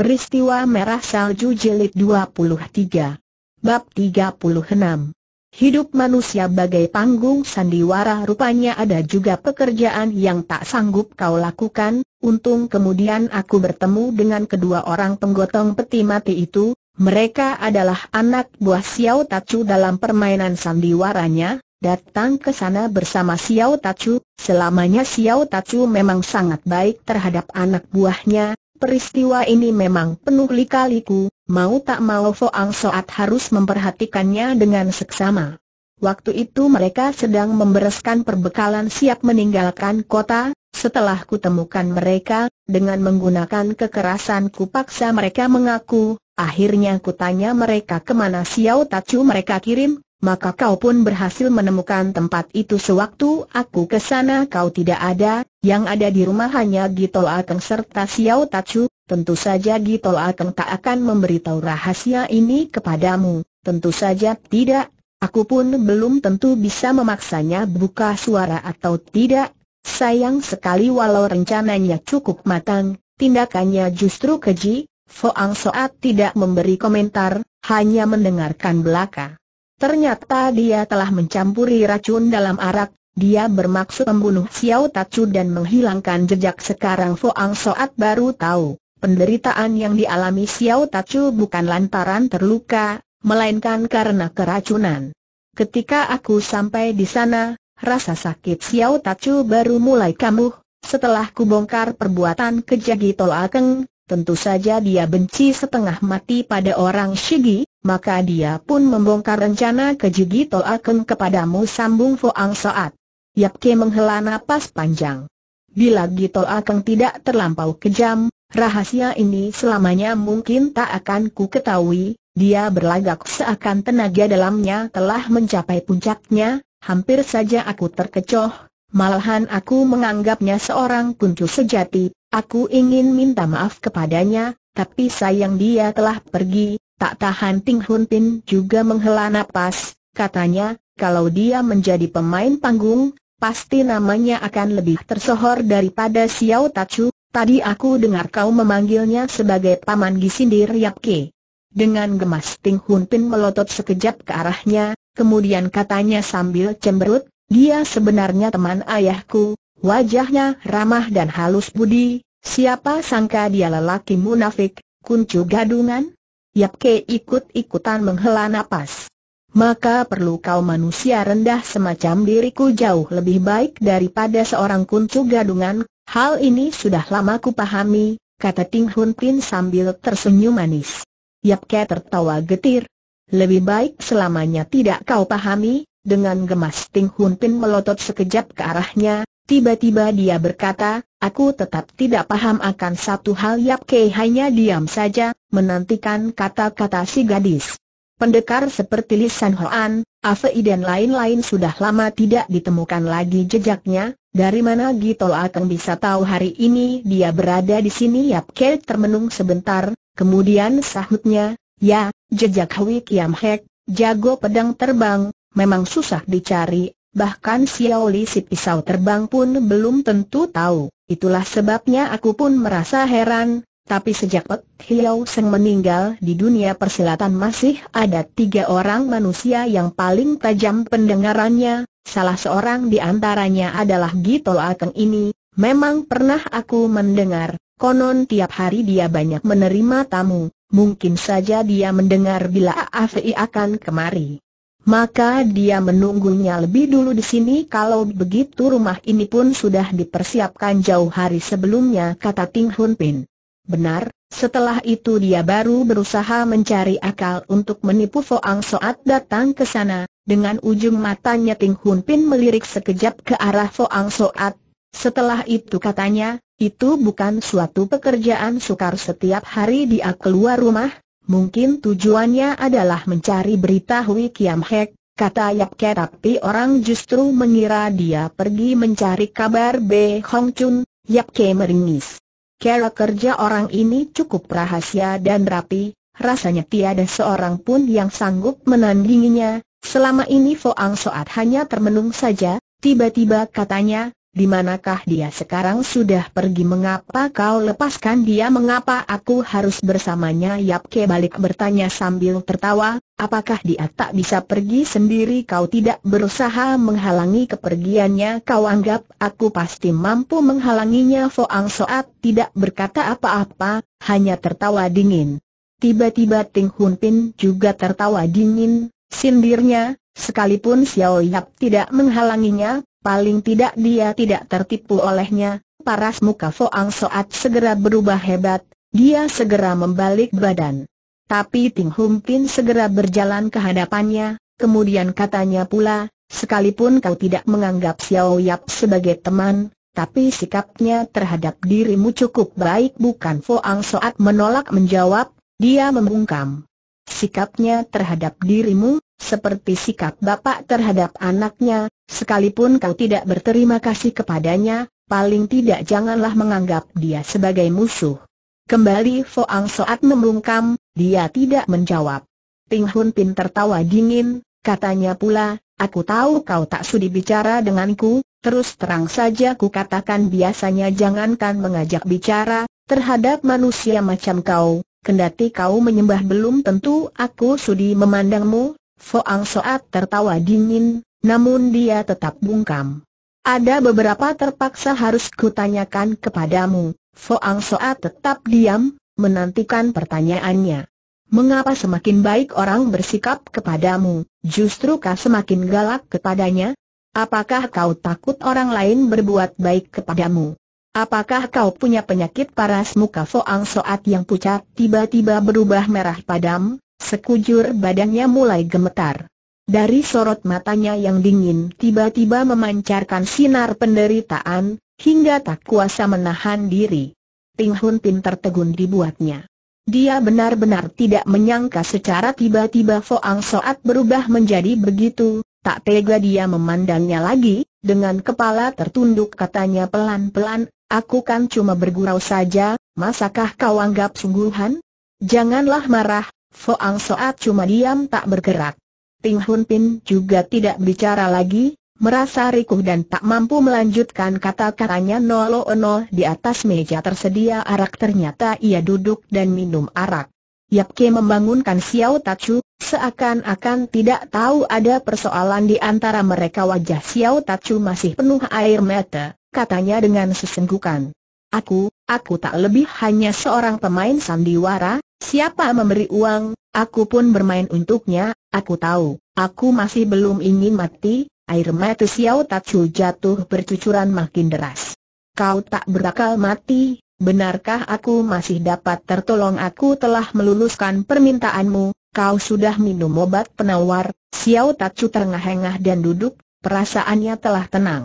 Peristiwa Merah Salju Jilid 23 Bab 36 Hidup manusia bagai panggung sandiwara rupanya ada juga pekerjaan yang tak sanggup kau lakukan Untung kemudian aku bertemu dengan kedua orang penggotong peti mati itu Mereka adalah anak buah Xiao Tachu dalam permainan sandiwaranya Datang ke sana bersama Xiao Tachu. Selamanya Xiao Tachu memang sangat baik terhadap anak buahnya Peristiwa ini memang penuh likaliku, mau tak mau Foang Soat harus memperhatikannya dengan seksama. Waktu itu mereka sedang membereskan perbekalan siap meninggalkan kota, setelah kutemukan mereka, dengan menggunakan kekerasan kupaksa mereka mengaku, akhirnya kutanya mereka kemana Xiao Tacu mereka kirim, maka kau pun berhasil menemukan tempat itu sewaktu aku ke sana kau tidak ada, yang ada di rumah hanya Gito Akeng serta Xiao Tachu, tentu saja Gito Akeng tak akan memberitahu rahasia ini kepadamu, tentu saja tidak, aku pun belum tentu bisa memaksanya buka suara atau tidak, sayang sekali walau rencananya cukup matang, tindakannya justru keji, Foang Soat tidak memberi komentar, hanya mendengarkan belaka. Ternyata dia telah mencampuri racun dalam arak, dia bermaksud membunuh Xiao Tachu dan menghilangkan jejak sekarang Foang Soat baru tahu, penderitaan yang dialami Xiao Tachu bukan lantaran terluka, melainkan karena keracunan. Ketika aku sampai di sana, rasa sakit Xiao Tachu baru mulai kambuh, setelah kubongkar perbuatan kejagi Tolakeng, tentu saja dia benci setengah mati pada orang Shigi, maka dia pun membongkar rencana keji Gito Akem kepadamu sambung Foang Soat. Yap Ke menghela napas panjang. Bila Gito Akem tidak terlampau kejam, rahasia ini selamanya mungkin tak akan ku ketahui, dia berlagak seakan tenaga dalamnya telah mencapai puncaknya, hampir saja aku terkecoh, malahan aku menganggapnya seorang kuncu sejati, aku ingin minta maaf kepadanya, tapi sayang dia telah pergi, Tak tahan Ting Hun Pin juga menghela nafas, katanya, kalau dia menjadi pemain panggung, pasti namanya akan lebih tersohor daripada Xiao Tachu, tadi aku dengar kau memanggilnya sebagai Paman Gisindir Yap Yapke. Dengan gemas Ting Hun Pin melotot sekejap ke arahnya, kemudian katanya sambil cemberut, dia sebenarnya teman ayahku, wajahnya ramah dan halus budi, siapa sangka dia lelaki munafik, kuncu gadungan? Yap Ke ikut-ikutan menghela nafas. Maka perlu kau manusia rendah semacam diriku jauh lebih baik daripada seorang kuncu gadungan, hal ini sudah lama ku pahami, kata Ting Hun Pin sambil tersenyum manis. Yap Ke tertawa getir. Lebih baik selamanya tidak kau pahami, dengan gemas Ting Hun Pin melotot sekejap ke arahnya, tiba-tiba dia berkata, aku tetap tidak paham akan satu hal Yap Ke hanya diam saja, menantikan kata-kata si gadis. Pendekar seperti Li Hoan, Afei dan lain-lain sudah lama tidak ditemukan lagi jejaknya, dari mana Gitol Akeng bisa tahu hari ini dia berada di sini Yap Ke termenung sebentar, kemudian sahutnya, ya, jejak Hui Kiam Hek, jago pedang terbang, memang susah dicari, bahkan Xiao Li si pisau terbang pun belum tentu tahu, itulah sebabnya aku pun merasa heran, tapi sejak Pek Hiau Seng meninggal di dunia persilatan masih ada tiga orang manusia yang paling tajam pendengarannya, salah seorang di antaranya adalah Gito Ateng ini, memang pernah aku mendengar, konon tiap hari dia banyak menerima tamu, mungkin saja dia mendengar bila Afi akan kemari. Maka dia menunggunya lebih dulu di sini kalau begitu rumah ini pun sudah dipersiapkan jauh hari sebelumnya kata Ting Hun Pin. Benar, setelah itu dia baru berusaha mencari akal untuk menipu Foang Soat datang ke sana, dengan ujung matanya Ting Hun Pin melirik sekejap ke arah Foang Soat. Setelah itu katanya, itu bukan suatu pekerjaan sukar setiap hari dia keluar rumah, mungkin tujuannya adalah mencari berita Hui Kiam Hek, kata Yap Ke tapi orang justru mengira dia pergi mencari kabar B. Hong Chun, Yap Ke meringis. Cara kerja orang ini cukup rahasia dan rapi, rasanya tiada seorang pun yang sanggup menandinginya. Selama ini Foang Soat hanya termenung saja, tiba-tiba katanya, di manakah dia sekarang sudah pergi mengapa kau lepaskan dia mengapa aku harus bersamanya Yap Ke balik bertanya sambil tertawa, apakah dia tak bisa pergi sendiri kau tidak berusaha menghalangi kepergiannya kau anggap aku pasti mampu menghalanginya Foang Soat tidak berkata apa-apa, hanya tertawa dingin. Tiba-tiba Ting Hun Pin juga tertawa dingin, sindirnya, sekalipun Xiao Yap tidak menghalanginya, Paling tidak dia tidak tertipu olehnya, paras muka Foang Soat segera berubah hebat, dia segera membalik badan. Tapi Ting Hum Pin segera berjalan ke hadapannya, kemudian katanya pula, sekalipun kau tidak menganggap Xiao Yap sebagai teman, tapi sikapnya terhadap dirimu cukup baik bukan Foang Soat menolak menjawab, dia membungkam. Sikapnya terhadap dirimu, seperti sikap bapak terhadap anaknya, sekalipun kau tidak berterima kasih kepadanya, paling tidak janganlah menganggap dia sebagai musuh. Kembali Foang Soat membungkam, dia tidak menjawab. Ting Hun Pin tertawa dingin, katanya pula, aku tahu kau tak sudi bicara denganku, terus terang saja ku katakan biasanya jangankan mengajak bicara, terhadap manusia macam kau, kendati kau menyembah belum tentu aku sudi memandangmu, Foang Soat tertawa dingin, namun dia tetap bungkam. Ada beberapa terpaksa harus kutanyakan kepadamu. Foang Soat tetap diam, menantikan pertanyaannya. Mengapa semakin baik orang bersikap kepadamu, justru kau semakin galak kepadanya? Apakah kau takut orang lain berbuat baik kepadamu? Apakah kau punya penyakit paras muka Foang Soat yang pucat tiba-tiba berubah merah padam? Sekujur badannya mulai gemetar. Dari sorot matanya yang dingin tiba-tiba memancarkan sinar penderitaan, hingga tak kuasa menahan diri. Ting Hun Pin tertegun dibuatnya. Dia benar-benar tidak menyangka secara tiba-tiba Foang Soat berubah menjadi begitu, tak tega dia memandangnya lagi, dengan kepala tertunduk katanya pelan-pelan, aku kan cuma bergurau saja, masakah kau anggap sungguhan? Janganlah marah, Foang Soat cuma diam tak bergerak. Ting Hun Pin juga tidak bicara lagi, merasa rikuh dan tak mampu melanjutkan kata-katanya nolo nol di atas meja tersedia arak ternyata ia duduk dan minum arak. Yap Ke membangunkan Xiao Tachu, seakan-akan tidak tahu ada persoalan di antara mereka wajah Xiao Tachu masih penuh air mata, katanya dengan sesenggukan. Aku, aku tak lebih hanya seorang pemain sandiwara, Siapa memberi uang, aku pun bermain untuknya, aku tahu, aku masih belum ingin mati, air mata Xiao Tachu jatuh bercucuran makin deras. Kau tak berakal mati, benarkah aku masih dapat tertolong aku telah meluluskan permintaanmu, kau sudah minum obat penawar, Xiao Tachu terengah-engah dan duduk, perasaannya telah tenang.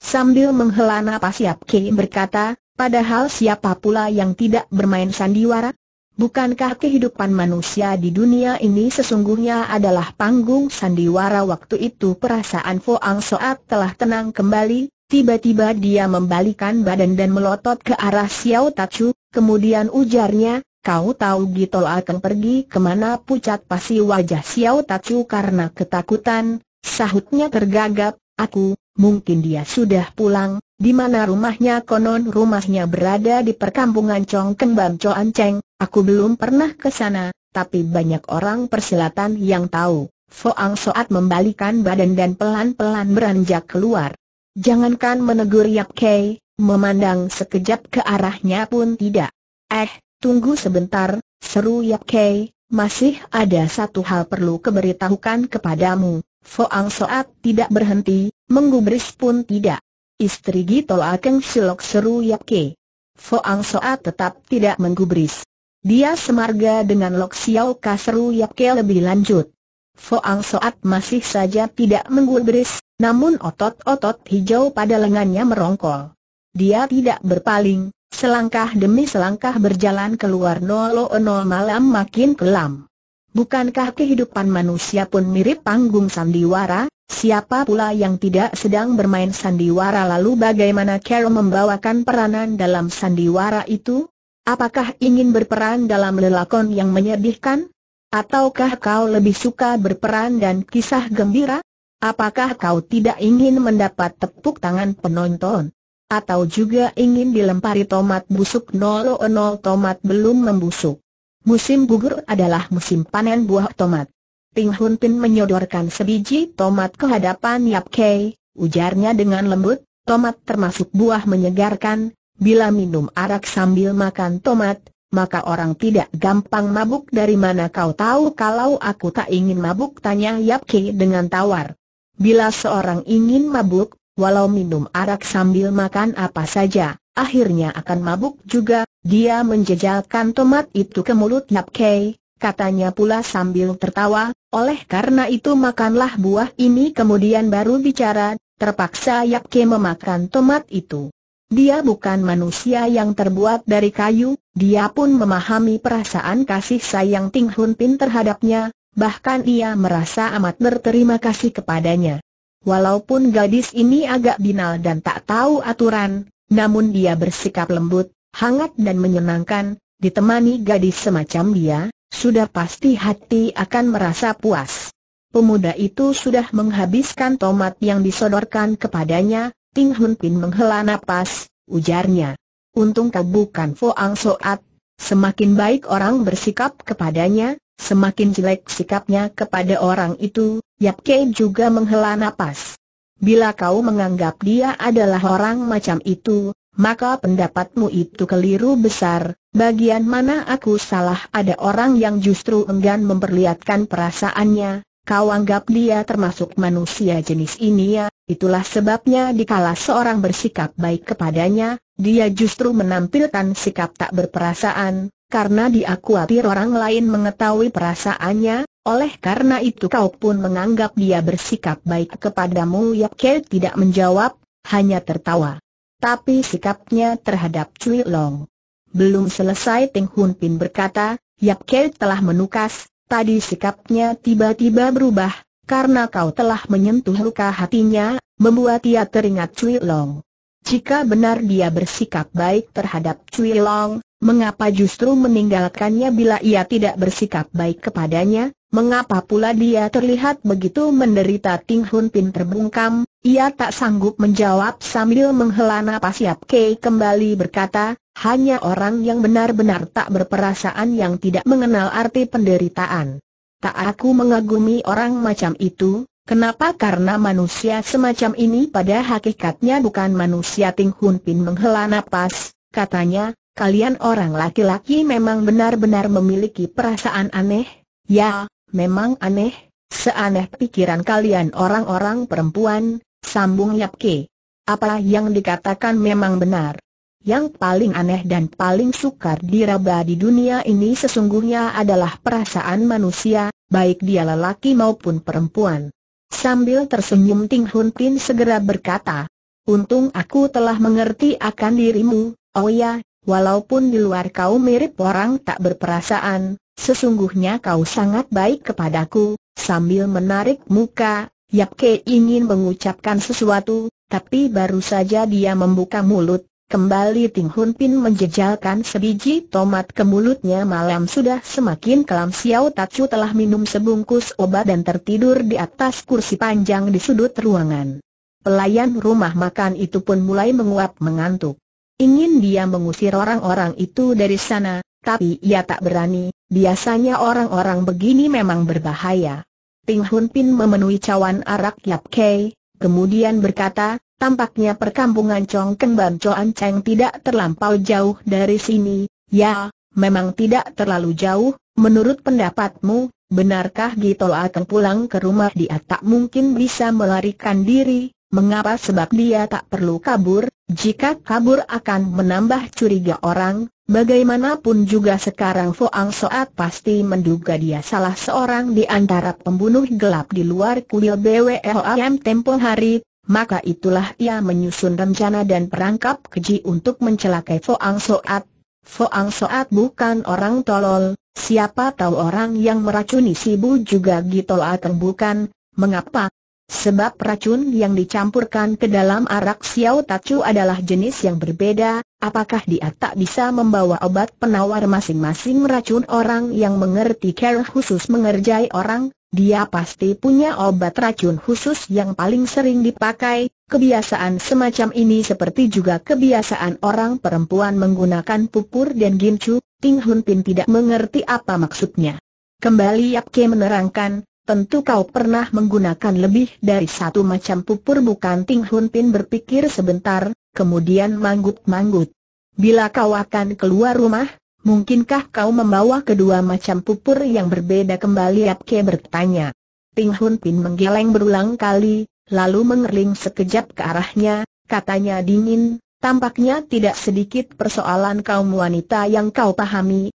Sambil menghela napas Yap Kei berkata, padahal siapa pula yang tidak bermain sandiwara? Bukankah kehidupan manusia di dunia ini sesungguhnya adalah panggung sandiwara waktu itu perasaan Foang Soat telah tenang kembali, tiba-tiba dia membalikan badan dan melotot ke arah Xiao Tachu, kemudian ujarnya, kau tahu Gitol akan pergi kemana pucat pasi wajah Xiao Tachu karena ketakutan, sahutnya tergagap, aku, mungkin dia sudah pulang, di mana rumahnya konon rumahnya berada di perkampungan Chongken Bam Choan Cheng, aku belum pernah ke sana, tapi banyak orang persilatan yang tahu. Foang Soat membalikan badan dan pelan-pelan beranjak keluar. Jangankan menegur Yap Kei, memandang sekejap ke arahnya pun tidak. Eh, tunggu sebentar, seru Yap Kei, masih ada satu hal perlu keberitahukan kepadamu. Foang Soat tidak berhenti, menggubris pun tidak. Istri Gitol Akeng Silok seru Yap Ke. Foang Soa tetap tidak menggubris. Dia semarga dengan Lok Xiao Ka seru Yap Ke lebih lanjut. Foang Soat masih saja tidak menggubris, namun otot-otot hijau pada lengannya merongkol. Dia tidak berpaling, selangkah demi selangkah berjalan keluar nol nol malam makin kelam. Bukankah kehidupan manusia pun mirip panggung sandiwara? Siapa pula yang tidak sedang bermain sandiwara lalu bagaimana Carol membawakan peranan dalam sandiwara itu? Apakah ingin berperan dalam lelakon yang menyedihkan? Ataukah kau lebih suka berperan dan kisah gembira? Apakah kau tidak ingin mendapat tepuk tangan penonton? Atau juga ingin dilempari tomat busuk 00 tomat belum membusuk? Musim gugur adalah musim panen buah tomat. Ping Hun Pin menyodorkan sebiji tomat ke hadapan Yap Kei, ujarnya dengan lembut, tomat termasuk buah menyegarkan, bila minum arak sambil makan tomat, maka orang tidak gampang mabuk dari mana kau tahu kalau aku tak ingin mabuk tanya Yap Kei dengan tawar. Bila seorang ingin mabuk, walau minum arak sambil makan apa saja, akhirnya akan mabuk juga, dia menjejalkan tomat itu ke mulut Yap Kei, katanya pula sambil tertawa, oleh karena itu makanlah buah ini kemudian baru bicara, terpaksa Yapke memakan tomat itu. Dia bukan manusia yang terbuat dari kayu, dia pun memahami perasaan kasih sayang Ting Hun Pin terhadapnya, bahkan ia merasa amat berterima kasih kepadanya. Walaupun gadis ini agak binal dan tak tahu aturan, namun dia bersikap lembut, hangat dan menyenangkan, ditemani gadis semacam dia, sudah pasti hati akan merasa puas. Pemuda itu sudah menghabiskan tomat yang disodorkan kepadanya, Ting Hun Pin menghela napas, ujarnya. Untung kau bukan Fo Ang Soat, semakin baik orang bersikap kepadanya, semakin jelek sikapnya kepada orang itu, Yap Kei juga menghela napas. Bila kau menganggap dia adalah orang macam itu, maka pendapatmu itu keliru besar, Bagian mana aku salah ada orang yang justru enggan memperlihatkan perasaannya, kau anggap dia termasuk manusia jenis ini ya, itulah sebabnya dikala seorang bersikap baik kepadanya, dia justru menampilkan sikap tak berperasaan, karena dia khawatir orang lain mengetahui perasaannya, oleh karena itu kau pun menganggap dia bersikap baik kepadamu Yap Ke tidak menjawab, hanya tertawa. Tapi sikapnya terhadap Cui Long belum selesai Teng Hun Pin berkata, Yap Kei telah menukas, tadi sikapnya tiba-tiba berubah, karena kau telah menyentuh luka hatinya, membuat ia teringat Cui Long. Jika benar dia bersikap baik terhadap Cui Long, mengapa justru meninggalkannya bila ia tidak bersikap baik kepadanya? Mengapa pula dia terlihat begitu menderita Ting Hun Pin terbungkam, ia tak sanggup menjawab sambil menghela napas Yap Kei kembali berkata, hanya orang yang benar-benar tak berperasaan yang tidak mengenal arti penderitaan. Tak aku mengagumi orang macam itu, Kenapa? Karena manusia semacam ini pada hakikatnya bukan manusia Ting Hun Pin menghela nafas. katanya, kalian orang laki-laki memang benar-benar memiliki perasaan aneh, ya, memang aneh, seaneh pikiran kalian orang-orang perempuan, sambung Yap Ke. Apa yang dikatakan memang benar. Yang paling aneh dan paling sukar diraba di dunia ini sesungguhnya adalah perasaan manusia, baik dia lelaki maupun perempuan. Sambil tersenyum Ting Hun Pin segera berkata, Untung aku telah mengerti akan dirimu, oh ya, walaupun di luar kau mirip orang tak berperasaan, sesungguhnya kau sangat baik kepadaku, sambil menarik muka, Yap Ke ingin mengucapkan sesuatu, tapi baru saja dia membuka mulut, Kembali Ting Hun Pin menjejalkan sebiji tomat ke mulutnya malam sudah semakin kelam Xiao Tachu telah minum sebungkus obat dan tertidur di atas kursi panjang di sudut ruangan. Pelayan rumah makan itu pun mulai menguap mengantuk. Ingin dia mengusir orang-orang itu dari sana, tapi ia tak berani, biasanya orang-orang begini memang berbahaya. Ting Hun Pin memenuhi cawan arak Yap Kei, kemudian berkata, tampaknya perkampungan Chong Kembang Choan Cheng tidak terlampau jauh dari sini, ya, memang tidak terlalu jauh, menurut pendapatmu, benarkah Gitol akan pulang ke rumah dia tak mungkin bisa melarikan diri, Mengapa sebab dia tak perlu kabur, jika kabur akan menambah curiga orang, bagaimanapun juga sekarang Foang Soat pasti menduga dia salah seorang di antara pembunuh gelap di luar kuil BWLAM tempo hari, maka itulah ia menyusun rencana dan perangkap keji untuk mencelakai Foang Soat. Foang Soat bukan orang tolol, siapa tahu orang yang meracuni Bu juga Gitol atau bukan, mengapa, Sebab racun yang dicampurkan ke dalam arak Xiao Tachu adalah jenis yang berbeda, apakah dia tak bisa membawa obat penawar masing-masing racun orang yang mengerti care khusus mengerjai orang, dia pasti punya obat racun khusus yang paling sering dipakai, kebiasaan semacam ini seperti juga kebiasaan orang perempuan menggunakan pupur dan gimcu, Ting Hun Pin tidak mengerti apa maksudnya. Kembali Yap Ke menerangkan, Tentu kau pernah menggunakan lebih dari satu macam pupur bukan Ting Hun Pin berpikir sebentar, kemudian manggut-manggut. Bila kau akan keluar rumah, mungkinkah kau membawa kedua macam pupur yang berbeda kembali Apke bertanya. Ting Hun Pin menggeleng berulang kali, lalu mengerling sekejap ke arahnya, katanya dingin, tampaknya tidak sedikit persoalan kaum wanita yang kau pahami,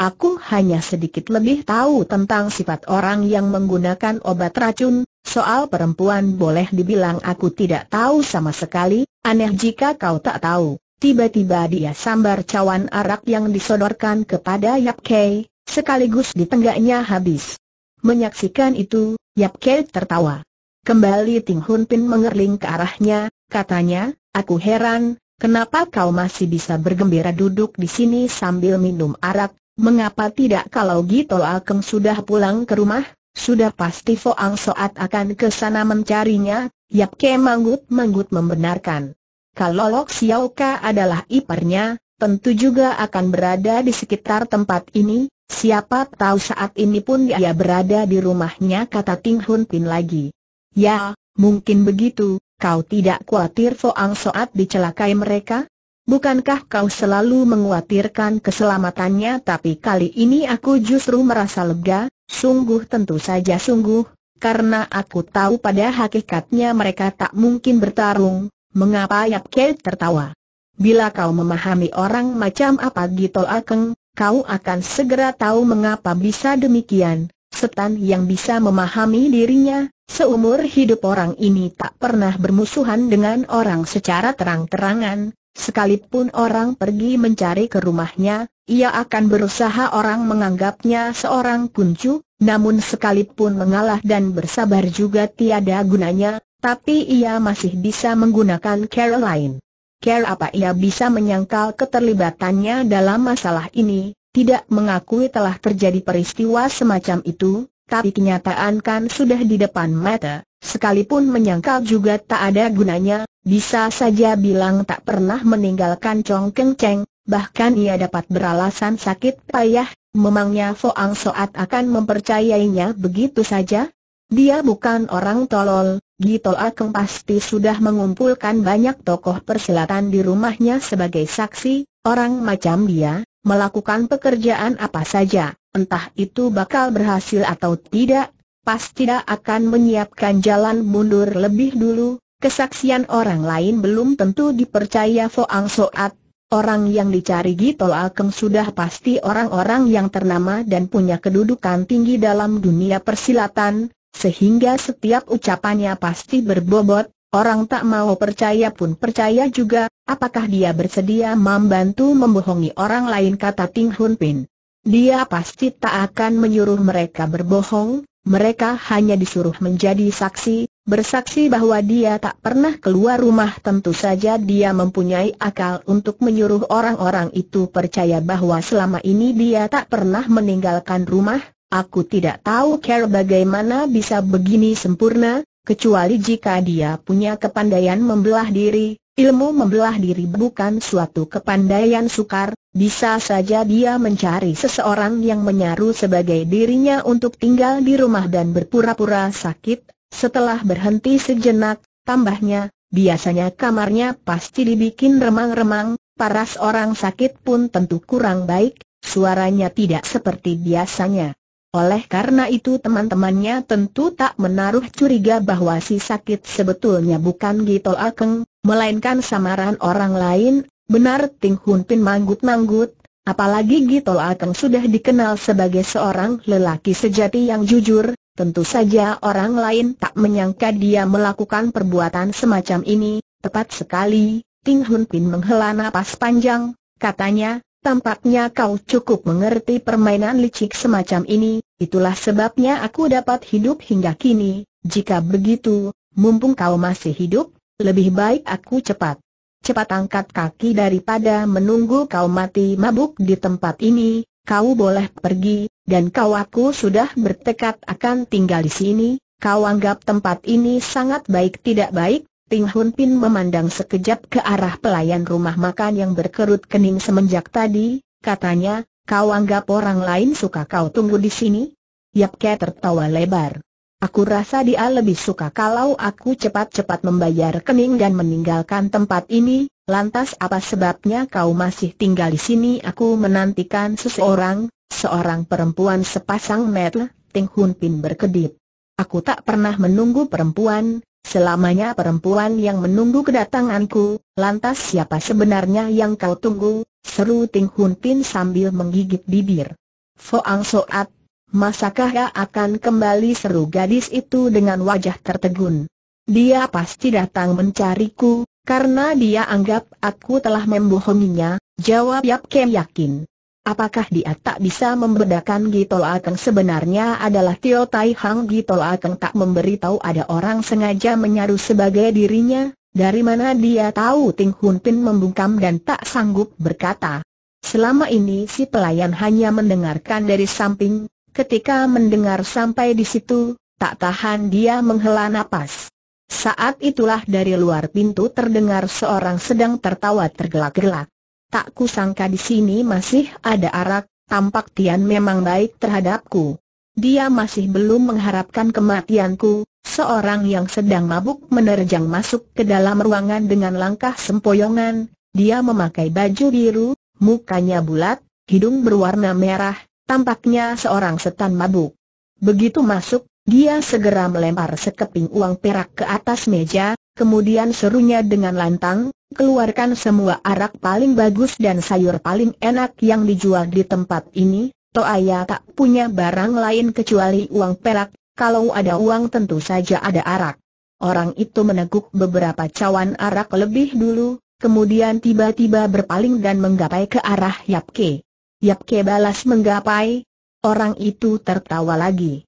Aku hanya sedikit lebih tahu tentang sifat orang yang menggunakan obat racun, soal perempuan boleh dibilang aku tidak tahu sama sekali, aneh jika kau tak tahu. Tiba-tiba dia sambar cawan arak yang disodorkan kepada Yap Kei, sekaligus ditenggaknya habis. Menyaksikan itu, Yap Kei tertawa. Kembali Ting Hun Pin mengerling ke arahnya, katanya, aku heran, kenapa kau masih bisa bergembira duduk di sini sambil minum arak, Mengapa tidak kalau Gito Akeng sudah pulang ke rumah, sudah pasti Foang Soat akan ke sana mencarinya, Yap Ke manggut-manggut membenarkan. Kalau Lok Xiao Ka adalah iparnya, tentu juga akan berada di sekitar tempat ini, siapa tahu saat ini pun dia berada di rumahnya kata Ting Hun Pin lagi. Ya, mungkin begitu, kau tidak khawatir Foang Soat dicelakai mereka? Bukankah kau selalu menguatirkan keselamatannya tapi kali ini aku justru merasa lega, sungguh tentu saja sungguh, karena aku tahu pada hakikatnya mereka tak mungkin bertarung, mengapa Yap Kei tertawa? Bila kau memahami orang macam apa Gito Akeng, kau akan segera tahu mengapa bisa demikian, setan yang bisa memahami dirinya, seumur hidup orang ini tak pernah bermusuhan dengan orang secara terang-terangan, Sekalipun orang pergi mencari ke rumahnya, ia akan berusaha orang menganggapnya seorang kuncu, namun sekalipun mengalah dan bersabar juga tiada gunanya, tapi ia masih bisa menggunakan Caroline. Care apa ia bisa menyangkal keterlibatannya dalam masalah ini, tidak mengakui telah terjadi peristiwa semacam itu, tapi kenyataan kan sudah di depan mata, sekalipun menyangkal juga tak ada gunanya, bisa saja bilang tak pernah meninggalkan Chong Keng Cheng, bahkan ia dapat beralasan sakit payah, memangnya Foang Soat akan mempercayainya begitu saja? Dia bukan orang tolol, Gito Akeng pasti sudah mengumpulkan banyak tokoh persilatan di rumahnya sebagai saksi, orang macam dia, melakukan pekerjaan apa saja, entah itu bakal berhasil atau tidak, pasti akan menyiapkan jalan mundur lebih dulu, kesaksian orang lain belum tentu dipercaya Foang Soat, orang yang dicari Gitol Alkeng sudah pasti orang-orang yang ternama dan punya kedudukan tinggi dalam dunia persilatan, sehingga setiap ucapannya pasti berbobot, Orang tak mau percaya pun percaya juga, apakah dia bersedia membantu membohongi orang lain kata Ting Hun Pin. Dia pasti tak akan menyuruh mereka berbohong, mereka hanya disuruh menjadi saksi, bersaksi bahwa dia tak pernah keluar rumah tentu saja dia mempunyai akal untuk menyuruh orang-orang itu percaya bahwa selama ini dia tak pernah meninggalkan rumah, aku tidak tahu care bagaimana bisa begini sempurna, kecuali jika dia punya kepandaian membelah diri, Ilmu membelah diri bukan suatu kepandaian sukar, bisa saja dia mencari seseorang yang menyaru sebagai dirinya untuk tinggal di rumah dan berpura-pura sakit, setelah berhenti sejenak, tambahnya, biasanya kamarnya pasti dibikin remang-remang, paras orang sakit pun tentu kurang baik, suaranya tidak seperti biasanya. Oleh karena itu teman-temannya tentu tak menaruh curiga bahwa si sakit sebetulnya bukan Gito Akeng, melainkan samaran orang lain, benar Ting Hun Pin manggut-manggut, apalagi Gito Akeng sudah dikenal sebagai seorang lelaki sejati yang jujur, tentu saja orang lain tak menyangka dia melakukan perbuatan semacam ini, tepat sekali, Ting Hun Pin menghela napas panjang, katanya, Tampaknya kau cukup mengerti permainan licik semacam ini, itulah sebabnya aku dapat hidup hingga kini, jika begitu, mumpung kau masih hidup, lebih baik aku cepat. Cepat angkat kaki daripada menunggu kau mati mabuk di tempat ini, kau boleh pergi, dan kau aku sudah bertekad akan tinggal di sini, kau anggap tempat ini sangat baik tidak baik, Ting Hun Pin memandang sekejap ke arah pelayan rumah makan yang berkerut kening semenjak tadi, katanya, kau anggap orang lain suka kau tunggu di sini? Yap Ke tertawa lebar. Aku rasa dia lebih suka kalau aku cepat-cepat membayar kening dan meninggalkan tempat ini, lantas apa sebabnya kau masih tinggal di sini? Aku menantikan seseorang, seorang perempuan sepasang mata, Ting Hun Pin berkedip. Aku tak pernah menunggu perempuan, Selamanya perempuan yang menunggu kedatanganku, lantas siapa sebenarnya yang kau tunggu? Seru Ting Hun Pin sambil menggigit bibir. Foang Soat, masakah akan kembali seru gadis itu dengan wajah tertegun. Dia pasti datang mencariku, karena dia anggap aku telah membohonginya, jawab Yap Kem yakin. Apakah dia tak bisa membedakan Gitol Akeng sebenarnya adalah Tio Tai Hang Gitol Akeng tak memberitahu ada orang sengaja menyaruh sebagai dirinya? Dari mana dia tahu Ting Hun Pin membungkam dan tak sanggup berkata? Selama ini si pelayan hanya mendengarkan dari samping, ketika mendengar sampai di situ, tak tahan dia menghela napas. Saat itulah dari luar pintu terdengar seorang sedang tertawa tergelak-gelak. Tak kusangka di sini masih ada arak, tampak Tian memang baik terhadapku. Dia masih belum mengharapkan kematianku, seorang yang sedang mabuk menerjang masuk ke dalam ruangan dengan langkah sempoyongan, dia memakai baju biru, mukanya bulat, hidung berwarna merah, tampaknya seorang setan mabuk. Begitu masuk, dia segera melempar sekeping uang perak ke atas meja, kemudian serunya dengan lantang, keluarkan semua arak paling bagus dan sayur paling enak yang dijual di tempat ini, Toaya tak punya barang lain kecuali uang perak, kalau ada uang tentu saja ada arak. Orang itu meneguk beberapa cawan arak lebih dulu, kemudian tiba-tiba berpaling dan menggapai ke arah Yapke. Yapke balas menggapai, orang itu tertawa lagi.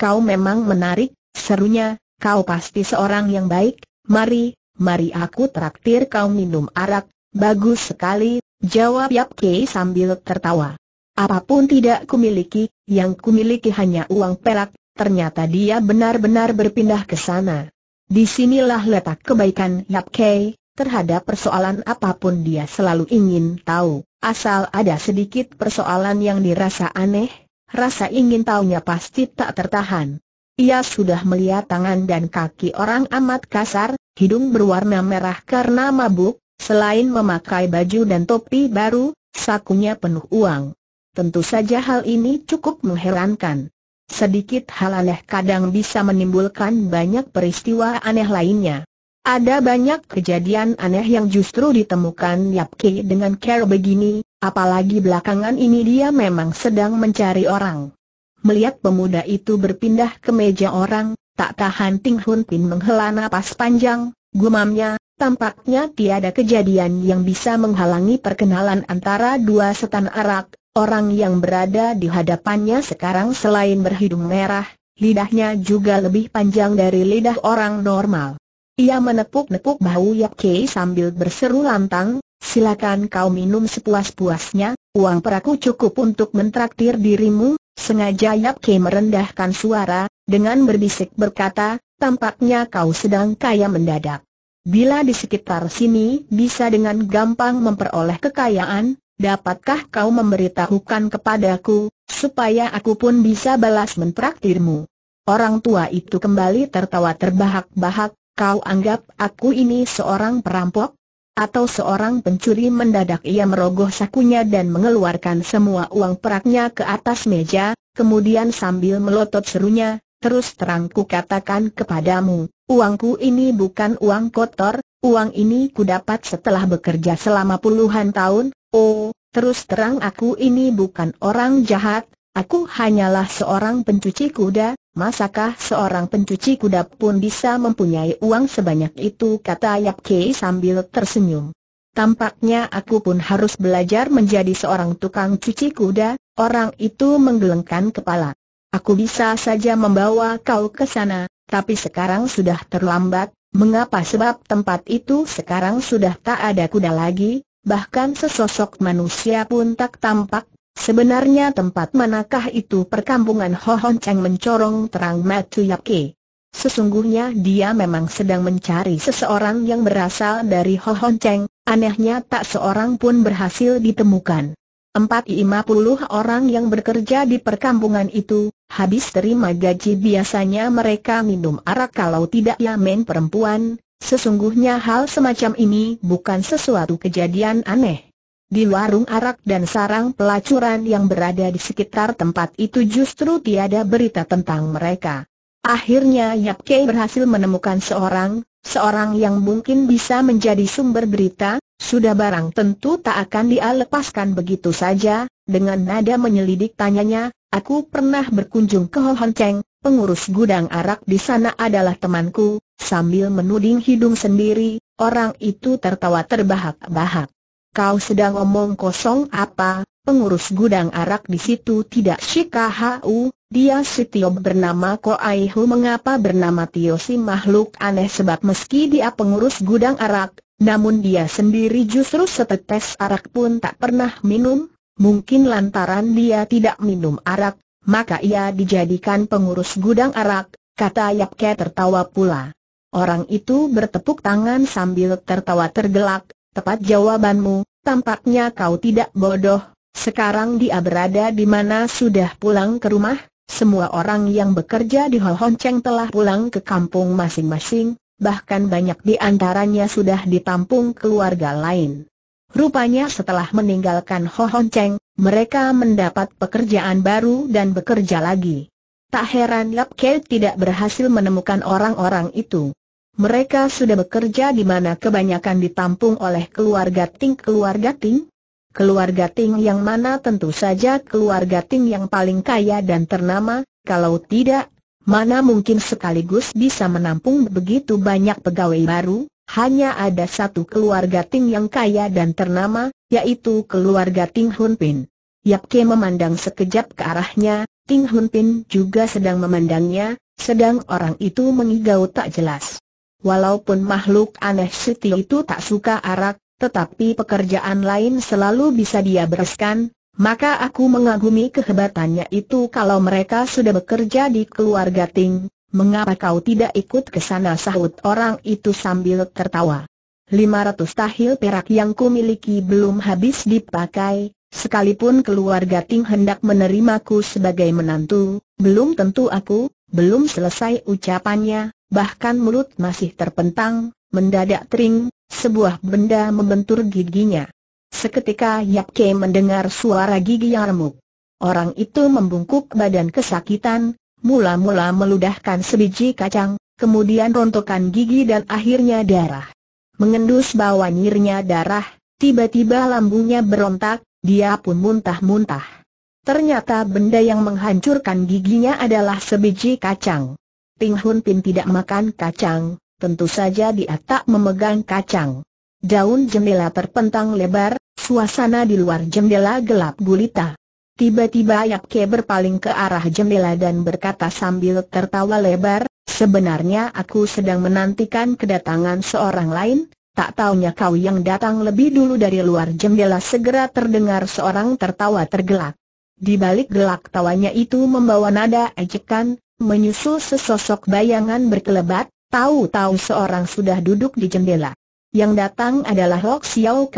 Kau memang menarik, serunya, kau pasti seorang yang baik, mari, mari aku traktir kau minum arak, bagus sekali, jawab Yap Kei sambil tertawa. Apapun tidak kumiliki, yang kumiliki hanya uang perak, ternyata dia benar-benar berpindah ke sana. Disinilah letak kebaikan Yap Kei, terhadap persoalan apapun dia selalu ingin tahu, asal ada sedikit persoalan yang dirasa aneh, rasa ingin tahunya pasti tak tertahan. Ia sudah melihat tangan dan kaki orang amat kasar, hidung berwarna merah karena mabuk, selain memakai baju dan topi baru, sakunya penuh uang. Tentu saja hal ini cukup mengherankan. Sedikit hal aneh kadang bisa menimbulkan banyak peristiwa aneh lainnya. Ada banyak kejadian aneh yang justru ditemukan Yap Ki dengan care begini, apalagi belakangan ini dia memang sedang mencari orang. Melihat pemuda itu berpindah ke meja orang, Tak tahan Ting Hun Pin menghela napas panjang, gumamnya, tampaknya tiada kejadian yang bisa menghalangi perkenalan antara dua setan arak, orang yang berada di hadapannya sekarang selain berhidung merah, lidahnya juga lebih panjang dari lidah orang normal. Ia menepuk-nepuk bahu Yap Kei sambil berseru lantang, silakan kau minum sepuas-puasnya, uang peraku cukup untuk mentraktir dirimu, sengaja Yap Kei merendahkan suara, dengan berbisik berkata, tampaknya kau sedang kaya mendadak. Bila di sekitar sini bisa dengan gampang memperoleh kekayaan, dapatkah kau memberitahukan kepadaku, supaya aku pun bisa balas mentraktirmu? Orang tua itu kembali tertawa terbahak-bahak, kau anggap aku ini seorang perampok? Atau seorang pencuri mendadak ia merogoh sakunya dan mengeluarkan semua uang peraknya ke atas meja, kemudian sambil melotot serunya, terus terang ku katakan kepadamu, uangku ini bukan uang kotor, uang ini ku dapat setelah bekerja selama puluhan tahun, oh, terus terang aku ini bukan orang jahat, aku hanyalah seorang pencuci kuda, masakah seorang pencuci kuda pun bisa mempunyai uang sebanyak itu kata Yap Kei sambil tersenyum. Tampaknya aku pun harus belajar menjadi seorang tukang cuci kuda, orang itu menggelengkan kepala. Aku bisa saja membawa kau ke sana, tapi sekarang sudah terlambat. Mengapa sebab tempat itu sekarang sudah tak ada kuda lagi, bahkan sesosok manusia pun tak tampak. Sebenarnya tempat manakah itu perkampungan Hohon Cheng mencorong terang Matu Yapke. Sesungguhnya dia memang sedang mencari seseorang yang berasal dari Hohon Cheng, anehnya tak seorang pun berhasil ditemukan. Empat lima puluh orang yang bekerja di perkampungan itu, habis terima gaji biasanya mereka minum arak kalau tidak ya men perempuan, sesungguhnya hal semacam ini bukan sesuatu kejadian aneh. Di warung arak dan sarang pelacuran yang berada di sekitar tempat itu justru tiada berita tentang mereka. Akhirnya Yap Kei berhasil menemukan seorang, seorang yang mungkin bisa menjadi sumber berita, sudah barang tentu tak akan dia lepaskan begitu saja, dengan nada menyelidik tanyanya, aku pernah berkunjung ke Hohon Cheng, pengurus gudang arak di sana adalah temanku, sambil menuding hidung sendiri, orang itu tertawa terbahak-bahak. Kau sedang omong kosong apa, pengurus gudang arak di situ tidak Shikahu, dia si Tio bernama Ko Aihu mengapa bernama Tio si makhluk aneh sebab meski dia pengurus gudang arak, namun dia sendiri justru setetes arak pun tak pernah minum, mungkin lantaran dia tidak minum arak, maka ia dijadikan pengurus gudang arak, kata Yapke tertawa pula. Orang itu bertepuk tangan sambil tertawa tergelak, tepat jawabanmu, tampaknya kau tidak bodoh, sekarang dia berada di mana sudah pulang ke rumah, semua orang yang bekerja di Ho Hon telah pulang ke kampung masing-masing, bahkan banyak di antaranya sudah ditampung keluarga lain. Rupanya setelah meninggalkan Ho Hon Cheng, mereka mendapat pekerjaan baru dan bekerja lagi. Tak heran Lap Kei tidak berhasil menemukan orang-orang itu. Mereka sudah bekerja di mana kebanyakan ditampung oleh keluarga Ting keluarga Ting. Keluarga Ting yang mana tentu saja keluarga Ting yang paling kaya dan ternama, kalau tidak Mana mungkin sekaligus bisa menampung begitu banyak pegawai baru, hanya ada satu keluarga Ting yang kaya dan ternama, yaitu keluarga Ting Hunpin. Pin. Yapke memandang sekejap ke arahnya, Ting Hunpin juga sedang memandangnya, sedang orang itu mengigau tak jelas. Walaupun makhluk aneh Siti itu tak suka arak, tetapi pekerjaan lain selalu bisa dia bereskan, maka aku mengagumi kehebatannya itu kalau mereka sudah bekerja di keluarga Ting, mengapa kau tidak ikut ke sana sahut orang itu sambil tertawa. 500 tahil perak yang ku miliki belum habis dipakai, sekalipun keluarga Ting hendak menerimaku sebagai menantu, belum tentu aku, belum selesai ucapannya, bahkan mulut masih terpentang, mendadak tering, sebuah benda membentur giginya. Seketika Yap Ke mendengar suara gigi yang remuk. Orang itu membungkuk badan kesakitan, mula-mula meludahkan sebiji kacang, kemudian rontokan gigi dan akhirnya darah. Mengendus bawah nyirnya darah, tiba-tiba lambungnya berontak, dia pun muntah-muntah. Ternyata benda yang menghancurkan giginya adalah sebiji kacang. Ting Hun Pin tidak makan kacang, tentu saja dia tak memegang kacang. Daun jendela terpentang lebar, suasana di luar jendela gelap gulita. Tiba-tiba Yakke berpaling ke arah jendela dan berkata sambil tertawa lebar, sebenarnya aku sedang menantikan kedatangan seorang lain, tak taunya kau yang datang lebih dulu dari luar jendela segera terdengar seorang tertawa tergelak. Di balik gelak tawanya itu membawa nada ejekan, menyusul sesosok bayangan berkelebat, tahu-tahu seorang sudah duduk di jendela. Yang datang adalah Lok Xiao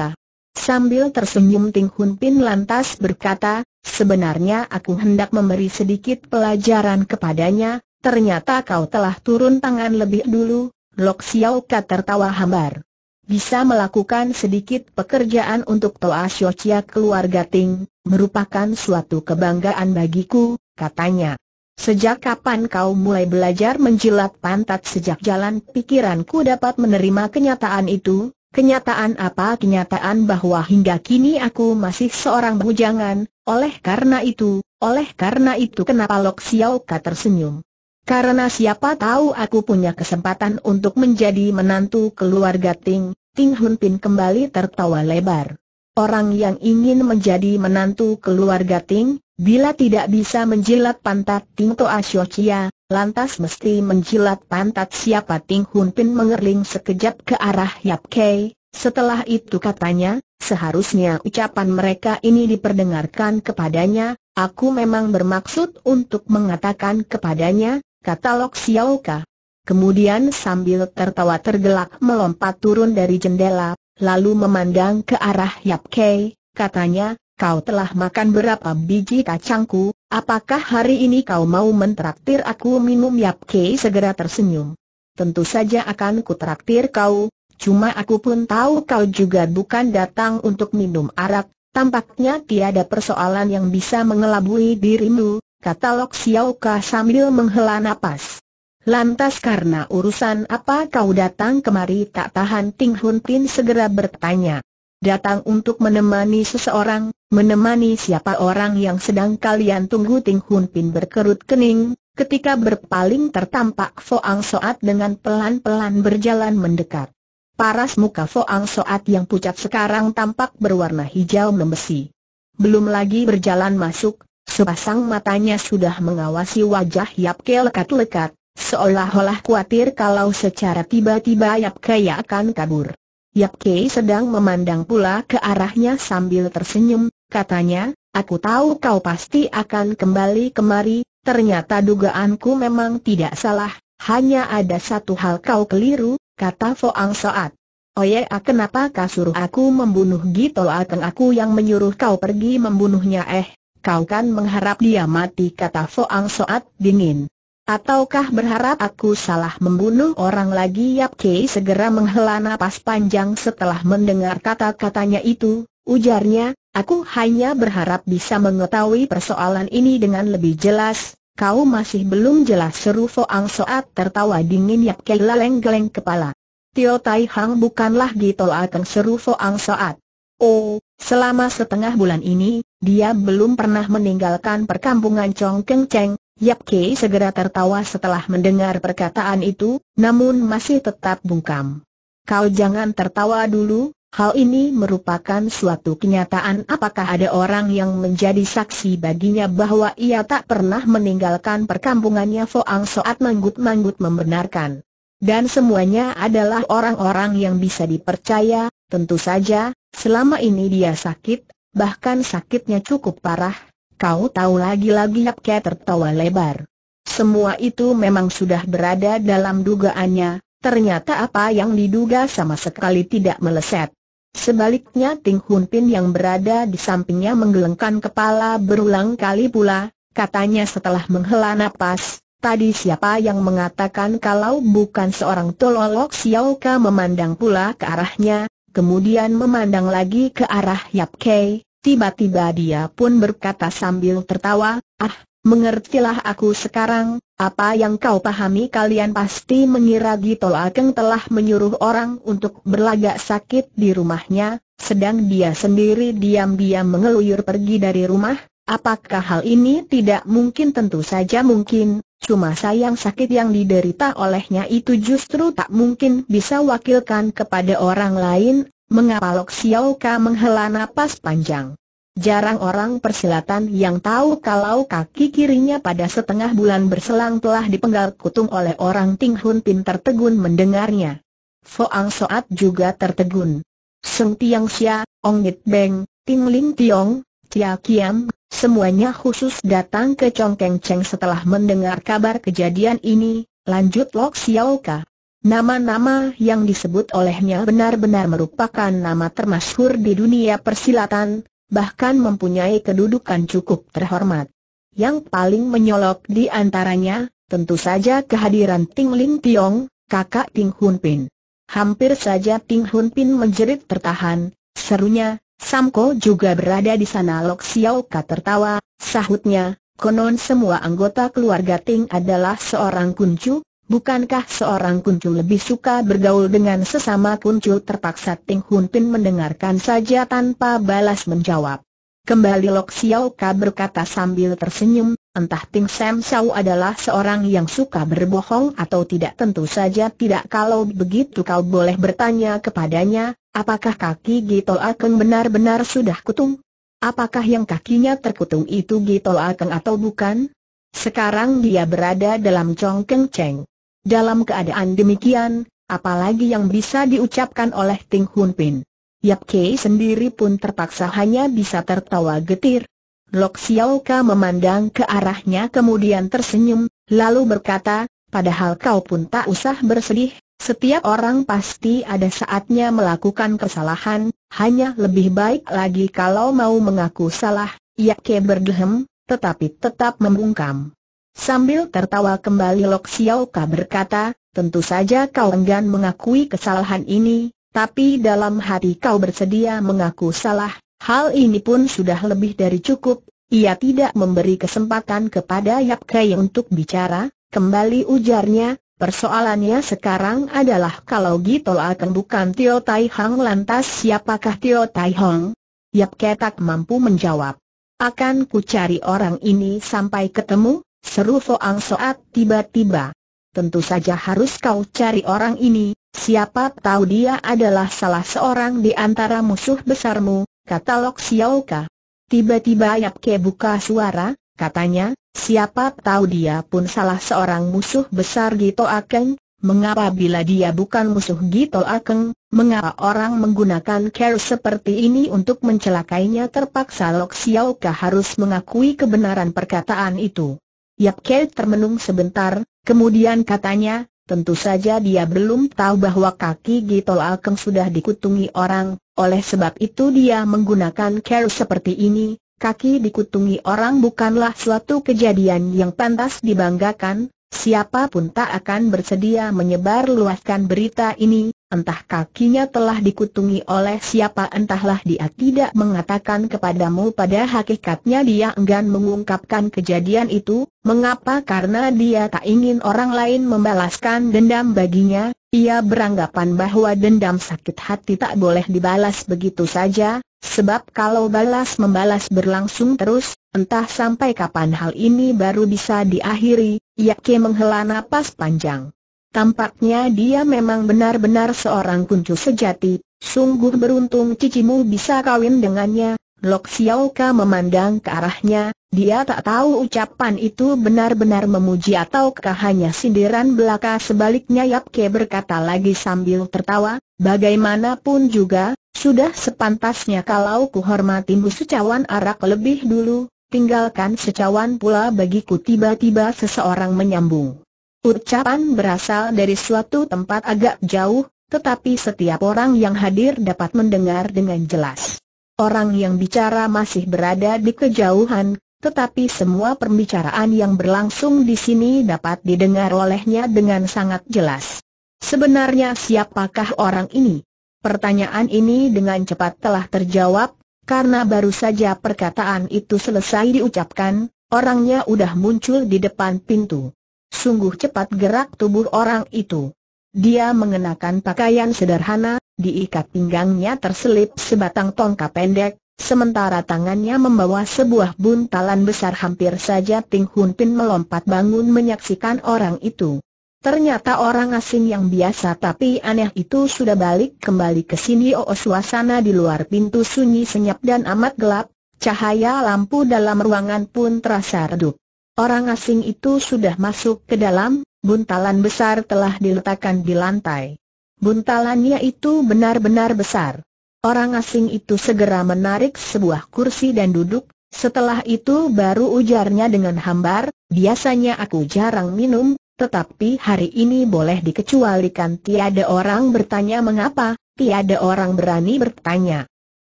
Sambil tersenyum Ting Hun Pin lantas berkata, sebenarnya aku hendak memberi sedikit pelajaran kepadanya, ternyata kau telah turun tangan lebih dulu, Lok Xiao tertawa hambar. Bisa melakukan sedikit pekerjaan untuk Toa Xiao keluarga Ting, merupakan suatu kebanggaan bagiku, katanya. Sejak kapan kau mulai belajar menjilat pantat sejak jalan pikiranku dapat menerima kenyataan itu? Kenyataan apa? Kenyataan bahwa hingga kini aku masih seorang bujangan, oleh karena itu, oleh karena itu kenapa Lok Xiao Ka tersenyum. Karena siapa tahu aku punya kesempatan untuk menjadi menantu keluarga Ting, Ting Hun Pin kembali tertawa lebar. Orang yang ingin menjadi menantu keluarga Ting, Bila tidak bisa menjilat pantat Ting Toa Sio Chia, lantas mesti menjilat pantat siapa Ting Hun Pin mengerling sekejap ke arah Yap Kei. Setelah itu katanya, seharusnya ucapan mereka ini diperdengarkan kepadanya, aku memang bermaksud untuk mengatakan kepadanya, kata Lok Ka. Kemudian sambil tertawa tergelak melompat turun dari jendela, lalu memandang ke arah Yap Kei, katanya, kau telah makan berapa biji kacangku, apakah hari ini kau mau mentraktir aku minum Yap Kei segera tersenyum. Tentu saja akan kutraktir kau, cuma aku pun tahu kau juga bukan datang untuk minum arak, tampaknya tiada persoalan yang bisa mengelabui dirimu, kata Lok Xiao sambil menghela napas. Lantas karena urusan apa kau datang kemari tak tahan Ting Hun Pin segera bertanya datang untuk menemani seseorang, menemani siapa orang yang sedang kalian tunggu Ting Hun Pin berkerut kening, ketika berpaling tertampak Foang Soat dengan pelan-pelan berjalan mendekat. Paras muka Foang Soat yang pucat sekarang tampak berwarna hijau membesi. Belum lagi berjalan masuk, sepasang matanya sudah mengawasi wajah Yap Ke lekat-lekat, seolah-olah khawatir kalau secara tiba-tiba Yap Ke akan kabur. Yap Kei sedang memandang pula ke arahnya sambil tersenyum, katanya, aku tahu kau pasti akan kembali kemari, ternyata dugaanku memang tidak salah, hanya ada satu hal kau keliru, kata Foang Soat. Oye, ah, kenapa kau suruh aku membunuh Gito Ateng ah, kan aku yang menyuruh kau pergi membunuhnya eh, kau kan mengharap dia mati kata Foang Soat dingin. Ataukah berharap aku salah membunuh orang lagi Yap Kei segera menghela nafas panjang setelah mendengar kata-katanya itu, ujarnya, aku hanya berharap bisa mengetahui persoalan ini dengan lebih jelas, kau masih belum jelas seru Foang Soat tertawa dingin Yap Kei laleng-geleng kepala. Tio Tai Hang bukanlah Gitol akan seru Foang Soat. Oh, selama setengah bulan ini, dia belum pernah meninggalkan perkampungan Chong Keng Cheng, Yap Kei segera tertawa setelah mendengar perkataan itu, namun masih tetap bungkam. Kau jangan tertawa dulu, hal ini merupakan suatu kenyataan apakah ada orang yang menjadi saksi baginya bahwa ia tak pernah meninggalkan perkampungannya Foang Soat manggut-manggut membenarkan. Dan semuanya adalah orang-orang yang bisa dipercaya, tentu saja, selama ini dia sakit, bahkan sakitnya cukup parah, Kau tahu lagi-lagi Yap Ke tertawa lebar. Semua itu memang sudah berada dalam dugaannya, ternyata apa yang diduga sama sekali tidak meleset. Sebaliknya Ting Hun Pin yang berada di sampingnya menggelengkan kepala berulang kali pula, katanya setelah menghela napas, tadi siapa yang mengatakan kalau bukan seorang tololok Xiao Ka memandang pula ke arahnya, kemudian memandang lagi ke arah Yap Kei, Tiba-tiba dia pun berkata sambil tertawa, ah, mengertilah aku sekarang, apa yang kau pahami kalian pasti mengira Gito Ageng telah menyuruh orang untuk berlagak sakit di rumahnya, sedang dia sendiri diam-diam mengeluyur pergi dari rumah, apakah hal ini tidak mungkin tentu saja mungkin, cuma sayang sakit yang diderita olehnya itu justru tak mungkin bisa wakilkan kepada orang lain, Mengapa Lok Xiao Ka menghela napas panjang? Jarang orang persilatan yang tahu kalau kaki kirinya pada setengah bulan berselang telah dipenggal kutung oleh orang Ting Hun Pin tertegun mendengarnya. Foang Soat juga tertegun. Seng Tiang Xia, Ong Nit Beng, Ting Ling Tiong, Tia Kiam, semuanya khusus datang ke Chong Keng Cheng setelah mendengar kabar kejadian ini, lanjut Lok Xiao Ka. Nama-nama yang disebut olehnya benar-benar merupakan nama termasyhur di dunia persilatan, bahkan mempunyai kedudukan cukup terhormat. Yang paling menyolok di antaranya, tentu saja kehadiran Ting Ling Tiong, kakak Ting Hun Pin. Hampir saja Ting Hun Pin menjerit tertahan, serunya, Samko juga berada di sana Lok Xiao Ka tertawa, sahutnya, konon semua anggota keluarga Ting adalah seorang kuncu, Bukankah seorang kuncul lebih suka bergaul dengan sesama kuncul terpaksa Ting Hun Pin mendengarkan saja tanpa balas menjawab. Kembali Lok Xiao Ka berkata sambil tersenyum, entah Ting Sam Xiao adalah seorang yang suka berbohong atau tidak tentu saja tidak kalau begitu kau boleh bertanya kepadanya, apakah kaki Gito Akeng benar-benar sudah kutung? Apakah yang kakinya terkutung itu Gito Akeng atau bukan? Sekarang dia berada dalam Chong Keng Cheng. Dalam keadaan demikian, apalagi yang bisa diucapkan oleh Ting Hun Pin. Yap Kei sendiri pun terpaksa hanya bisa tertawa getir. Lok Xiao Ka memandang ke arahnya kemudian tersenyum, lalu berkata, padahal kau pun tak usah bersedih, setiap orang pasti ada saatnya melakukan kesalahan, hanya lebih baik lagi kalau mau mengaku salah, Yap Kei berdehem, tetapi tetap membungkam. Sambil tertawa kembali Lok Xiao Ka berkata, tentu saja kau enggan mengakui kesalahan ini, tapi dalam hati kau bersedia mengaku salah, hal ini pun sudah lebih dari cukup. Ia tidak memberi kesempatan kepada Yap Kei untuk bicara, kembali ujarnya, persoalannya sekarang adalah kalau Gitol akan bukan Tio Tai Hang lantas siapakah Tio Tai Hang? Yap Kei tak mampu menjawab. Akan ku cari orang ini sampai ketemu, Seru Soang Soat tiba-tiba. Tentu saja harus kau cari orang ini, siapa tahu dia adalah salah seorang di antara musuh besarmu, kata Lok Xiaoka. Tiba-tiba Yap Ke buka suara, katanya, siapa tahu dia pun salah seorang musuh besar Gito Akeng, mengapa bila dia bukan musuh Gito Akeng, mengapa orang menggunakan care seperti ini untuk mencelakainya terpaksa Lok Xiaoka harus mengakui kebenaran perkataan itu. Yap Kei termenung sebentar, kemudian katanya, tentu saja dia belum tahu bahwa kaki Gitol Alkeng sudah dikutungi orang, oleh sebab itu dia menggunakan care seperti ini, kaki dikutungi orang bukanlah suatu kejadian yang pantas dibanggakan, siapapun tak akan bersedia menyebar luaskan berita ini, entah kakinya telah dikutungi oleh siapa entahlah dia tidak mengatakan kepadamu pada hakikatnya dia enggan mengungkapkan kejadian itu, mengapa karena dia tak ingin orang lain membalaskan dendam baginya, ia beranggapan bahwa dendam sakit hati tak boleh dibalas begitu saja, sebab kalau balas membalas berlangsung terus, entah sampai kapan hal ini baru bisa diakhiri, Yake menghela napas panjang. Tampaknya dia memang benar-benar seorang kuncu sejati, sungguh beruntung cicimu bisa kawin dengannya, Lok Xiao Ka memandang ke arahnya, dia tak tahu ucapan itu benar-benar memuji ataukah hanya sindiran belaka sebaliknya Yap Ke berkata lagi sambil tertawa, bagaimanapun juga, sudah sepantasnya kalau ku kuhormatimu secawan arak lebih dulu, tinggalkan secawan pula bagiku tiba-tiba seseorang menyambung. Ucapan berasal dari suatu tempat agak jauh, tetapi setiap orang yang hadir dapat mendengar dengan jelas. Orang yang bicara masih berada di kejauhan, tetapi semua pembicaraan yang berlangsung di sini dapat didengar olehnya dengan sangat jelas. Sebenarnya siapakah orang ini? Pertanyaan ini dengan cepat telah terjawab, karena baru saja perkataan itu selesai diucapkan, orangnya udah muncul di depan pintu sungguh cepat gerak tubuh orang itu. Dia mengenakan pakaian sederhana, diikat pinggangnya terselip sebatang tongkat pendek, sementara tangannya membawa sebuah buntalan besar hampir saja Ting Hun Pin melompat bangun menyaksikan orang itu. Ternyata orang asing yang biasa tapi aneh itu sudah balik kembali ke sini oh suasana di luar pintu sunyi senyap dan amat gelap, cahaya lampu dalam ruangan pun terasa redup. Orang asing itu sudah masuk ke dalam, buntalan besar telah diletakkan di lantai. Buntalannya itu benar-benar besar. Orang asing itu segera menarik sebuah kursi dan duduk, setelah itu baru ujarnya dengan hambar, biasanya aku jarang minum, tetapi hari ini boleh dikecualikan tiada orang bertanya mengapa, tiada orang berani bertanya.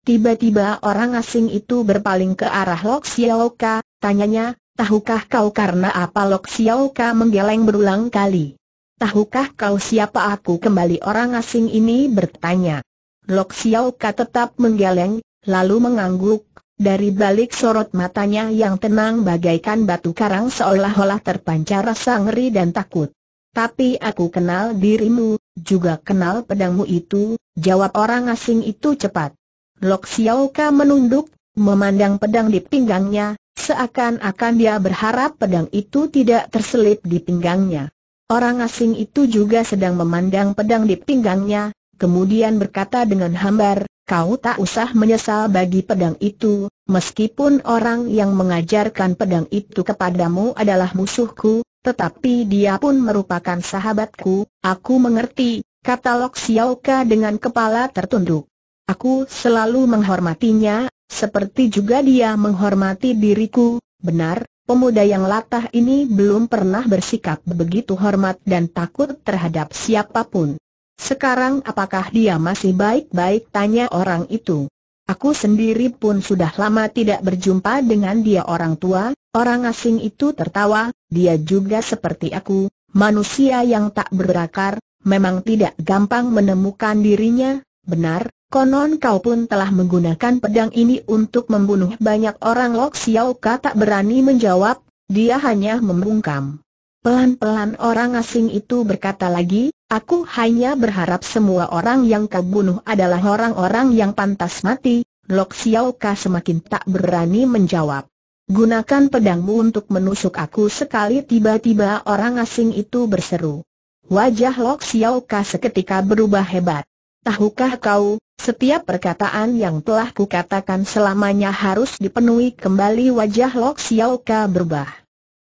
Tiba-tiba orang asing itu berpaling ke arah Lok Sioka, tanyanya, Tahukah kau karena apa Lok Xiao Ka menggeleng berulang kali? Tahukah kau siapa aku kembali orang asing ini bertanya? Lok Xiao Ka tetap menggeleng, lalu mengangguk, dari balik sorot matanya yang tenang bagaikan batu karang seolah-olah terpancar rasa ngeri dan takut. Tapi aku kenal dirimu, juga kenal pedangmu itu, jawab orang asing itu cepat. Lok Xiao Ka menunduk, memandang pedang di pinggangnya, Seakan-akan dia berharap pedang itu tidak terselip di pinggangnya. Orang asing itu juga sedang memandang pedang di pinggangnya, kemudian berkata dengan hambar, kau tak usah menyesal bagi pedang itu, meskipun orang yang mengajarkan pedang itu kepadamu adalah musuhku, tetapi dia pun merupakan sahabatku, aku mengerti, kata Lok Xiaoka dengan kepala tertunduk. Aku selalu menghormatinya, seperti juga dia menghormati diriku, benar, pemuda yang latah ini belum pernah bersikap begitu hormat dan takut terhadap siapapun. Sekarang apakah dia masih baik-baik tanya orang itu. Aku sendiri pun sudah lama tidak berjumpa dengan dia orang tua, orang asing itu tertawa, dia juga seperti aku, manusia yang tak berakar, memang tidak gampang menemukan dirinya, benar, Konon kau pun telah menggunakan pedang ini untuk membunuh banyak orang Lok Xiao tak berani menjawab, dia hanya membungkam. Pelan-pelan orang asing itu berkata lagi, aku hanya berharap semua orang yang kau bunuh adalah orang-orang yang pantas mati, Lok Xiao semakin tak berani menjawab. Gunakan pedangmu untuk menusuk aku sekali tiba-tiba orang asing itu berseru. Wajah Lok Xiao seketika berubah hebat. Tahukah kau, setiap perkataan yang telah kukatakan selamanya harus dipenuhi kembali wajah Lok Xiao Ka berubah.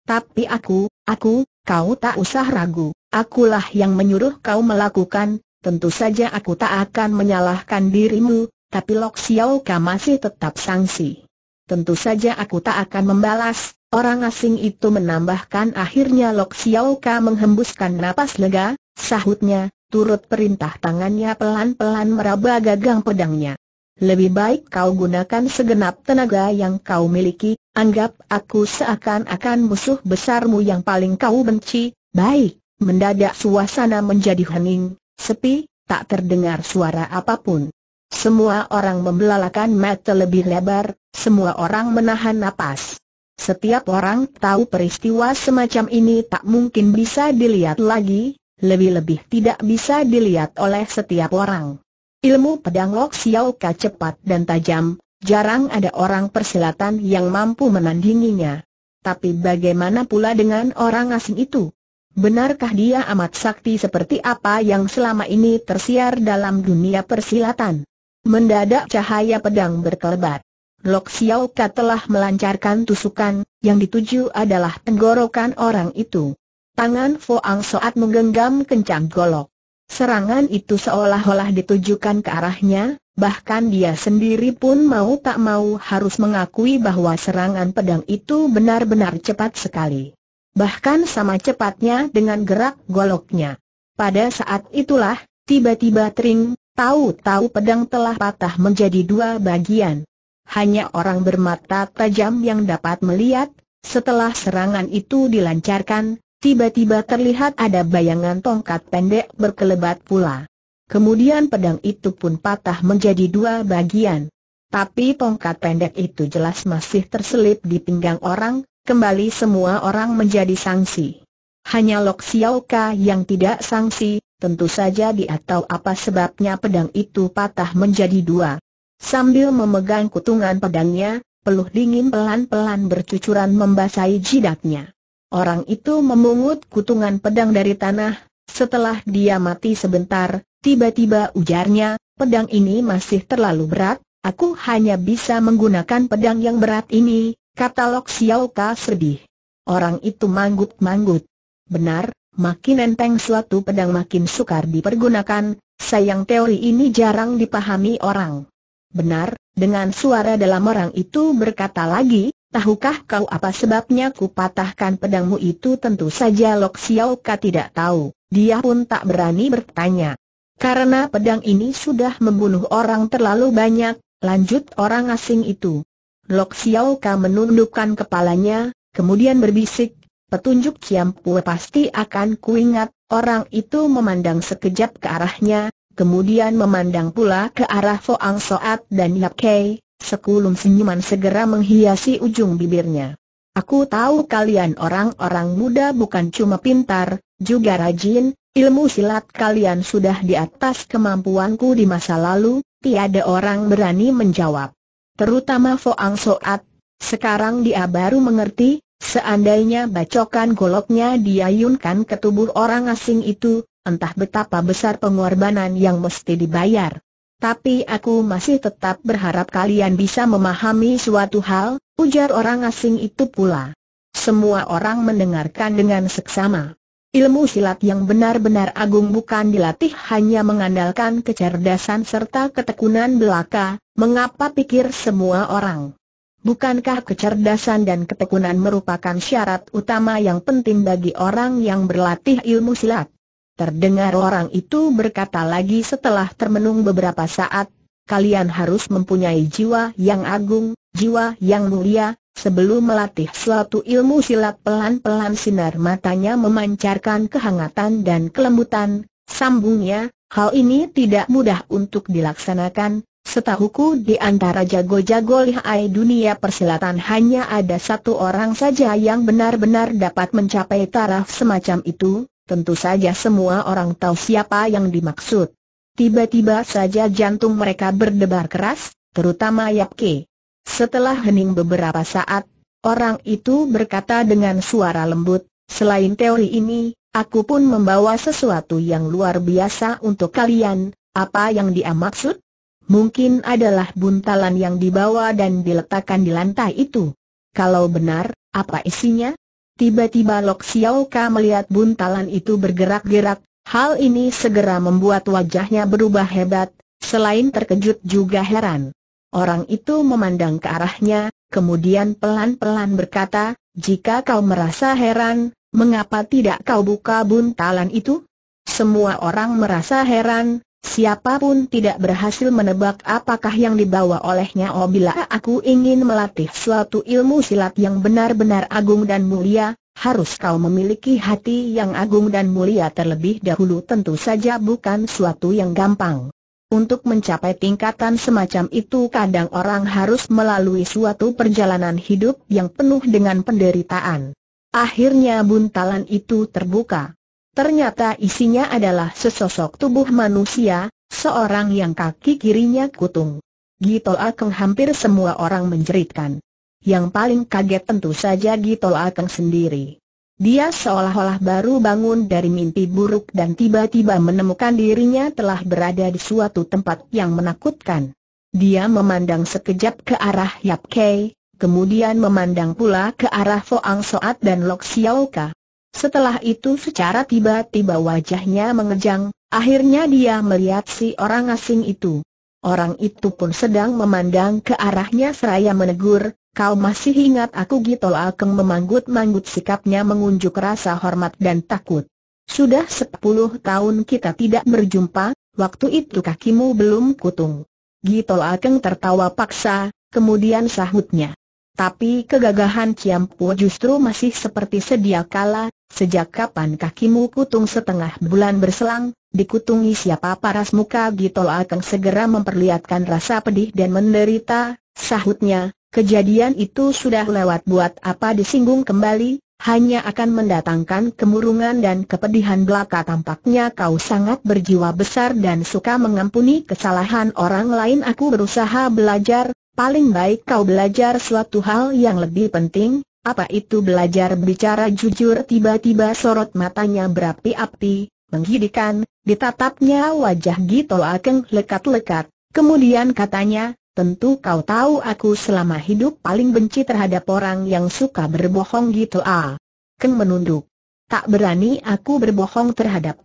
Tapi aku, aku, kau tak usah ragu, akulah yang menyuruh kau melakukan, tentu saja aku tak akan menyalahkan dirimu, tapi Lok Xiao Ka masih tetap sangsi. Tentu saja aku tak akan membalas, orang asing itu menambahkan akhirnya Lok Xiao Ka menghembuskan napas lega, sahutnya, turut perintah tangannya pelan-pelan meraba gagang pedangnya. Lebih baik kau gunakan segenap tenaga yang kau miliki, anggap aku seakan-akan musuh besarmu yang paling kau benci, baik, mendadak suasana menjadi hening, sepi, tak terdengar suara apapun. Semua orang membelalakan mata lebih lebar, semua orang menahan napas. Setiap orang tahu peristiwa semacam ini tak mungkin bisa dilihat lagi, lebih-lebih tidak bisa dilihat oleh setiap orang. Ilmu pedang Lok Xiao Ka cepat dan tajam, jarang ada orang persilatan yang mampu menandinginya. Tapi bagaimana pula dengan orang asing itu? Benarkah dia amat sakti seperti apa yang selama ini tersiar dalam dunia persilatan? Mendadak cahaya pedang berkelebat. Lok Xiao Ka telah melancarkan tusukan, yang dituju adalah tenggorokan orang itu. Tangan Fuang Soat menggenggam kencang golok. Serangan itu seolah-olah ditujukan ke arahnya, bahkan dia sendiri pun mau tak mau harus mengakui bahwa serangan pedang itu benar-benar cepat sekali. Bahkan sama cepatnya dengan gerak goloknya. Pada saat itulah, tiba-tiba Tring tahu-tahu pedang telah patah menjadi dua bagian. Hanya orang bermata tajam yang dapat melihat, setelah serangan itu dilancarkan, Tiba-tiba terlihat ada bayangan tongkat pendek berkelebat pula. Kemudian pedang itu pun patah menjadi dua bagian. Tapi tongkat pendek itu jelas masih terselip di pinggang orang, kembali semua orang menjadi sangsi. Hanya Lok Xiao Ka yang tidak sangsi, tentu saja dia tahu apa sebabnya pedang itu patah menjadi dua. Sambil memegang kutungan pedangnya, peluh dingin pelan-pelan bercucuran membasahi jidatnya. Orang itu memungut kutungan pedang dari tanah, setelah dia mati sebentar, tiba-tiba ujarnya, pedang ini masih terlalu berat, aku hanya bisa menggunakan pedang yang berat ini, kata Lok Xiao Ka sedih. Orang itu manggut-manggut. Benar, makin enteng suatu pedang makin sukar dipergunakan, sayang teori ini jarang dipahami orang. Benar, dengan suara dalam orang itu berkata lagi, Tahukah kau apa sebabnya ku patahkan pedangmu itu tentu saja Lok Siau Ka tidak tahu, dia pun tak berani bertanya. Karena pedang ini sudah membunuh orang terlalu banyak, lanjut orang asing itu. Lok Siau Ka menundukkan kepalanya, kemudian berbisik, petunjuk Ciam Pue pasti akan kuingat, orang itu memandang sekejap ke arahnya, kemudian memandang pula ke arah Foang Soat dan Yap Kei, Sekulum senyuman segera menghiasi ujung bibirnya. Aku tahu kalian orang-orang muda bukan cuma pintar, juga rajin, ilmu silat kalian sudah di atas kemampuanku di masa lalu, tiada orang berani menjawab. Terutama Foang Soat, sekarang dia baru mengerti, seandainya bacokan goloknya diayunkan ke tubuh orang asing itu, entah betapa besar pengorbanan yang mesti dibayar. Tapi aku masih tetap berharap kalian bisa memahami suatu hal, ujar orang asing itu pula. Semua orang mendengarkan dengan seksama. Ilmu silat yang benar-benar agung bukan dilatih hanya mengandalkan kecerdasan serta ketekunan belaka, mengapa pikir semua orang. Bukankah kecerdasan dan ketekunan merupakan syarat utama yang penting bagi orang yang berlatih ilmu silat? Terdengar orang itu berkata lagi setelah termenung beberapa saat, kalian harus mempunyai jiwa yang agung, jiwa yang mulia, sebelum melatih suatu ilmu silat pelan-pelan sinar matanya memancarkan kehangatan dan kelembutan, sambungnya, hal ini tidak mudah untuk dilaksanakan, setahuku di antara jago-jago lihai dunia persilatan hanya ada satu orang saja yang benar-benar dapat mencapai taraf semacam itu, Tentu saja semua orang tahu siapa yang dimaksud. Tiba-tiba saja jantung mereka berdebar keras, terutama Yap Yapke. Setelah hening beberapa saat, orang itu berkata dengan suara lembut, selain teori ini, aku pun membawa sesuatu yang luar biasa untuk kalian, apa yang dia maksud? Mungkin adalah buntalan yang dibawa dan diletakkan di lantai itu. Kalau benar, apa isinya? Tiba-tiba Lok Xiao Ka melihat buntalan itu bergerak-gerak, hal ini segera membuat wajahnya berubah hebat, selain terkejut juga heran. Orang itu memandang ke arahnya, kemudian pelan-pelan berkata, jika kau merasa heran, mengapa tidak kau buka buntalan itu? Semua orang merasa heran, Siapapun tidak berhasil menebak apakah yang dibawa olehnya oh bila aku ingin melatih suatu ilmu silat yang benar-benar agung dan mulia, harus kau memiliki hati yang agung dan mulia terlebih dahulu tentu saja bukan suatu yang gampang. Untuk mencapai tingkatan semacam itu kadang orang harus melalui suatu perjalanan hidup yang penuh dengan penderitaan. Akhirnya buntalan itu terbuka. Ternyata isinya adalah sesosok tubuh manusia, seorang yang kaki kirinya kutung. Gito Akeng hampir semua orang menjeritkan. Yang paling kaget tentu saja Gito Akeng sendiri. Dia seolah-olah baru bangun dari mimpi buruk dan tiba-tiba menemukan dirinya telah berada di suatu tempat yang menakutkan. Dia memandang sekejap ke arah Yap Kei, kemudian memandang pula ke arah Foang Soat dan Lok Xiao setelah itu secara tiba-tiba wajahnya mengejang, akhirnya dia melihat si orang asing itu. Orang itu pun sedang memandang ke arahnya seraya menegur, kau masih ingat aku Gitol Akeng memanggut-manggut sikapnya mengunjuk rasa hormat dan takut. Sudah sepuluh tahun kita tidak berjumpa, waktu itu kakimu belum kutung. Gitol Akeng tertawa paksa, kemudian sahutnya. Tapi kegagahan Ciampu justru masih seperti sedia kala, sejak kapan kakimu kutung setengah bulan berselang, dikutungi siapa paras muka Gitol akan segera memperlihatkan rasa pedih dan menderita, sahutnya, kejadian itu sudah lewat buat apa disinggung kembali, hanya akan mendatangkan kemurungan dan kepedihan belaka tampaknya kau sangat berjiwa besar dan suka mengampuni kesalahan orang lain aku berusaha belajar, paling baik kau belajar suatu hal yang lebih penting, apa itu belajar bicara jujur tiba-tiba sorot matanya berapi-api, menggidikan, ditatapnya wajah Gito Akeng lekat-lekat, kemudian katanya, tentu kau tahu aku selama hidup paling benci terhadap orang yang suka berbohong Gito A. Keng menunduk. Tak berani aku berbohong terhadap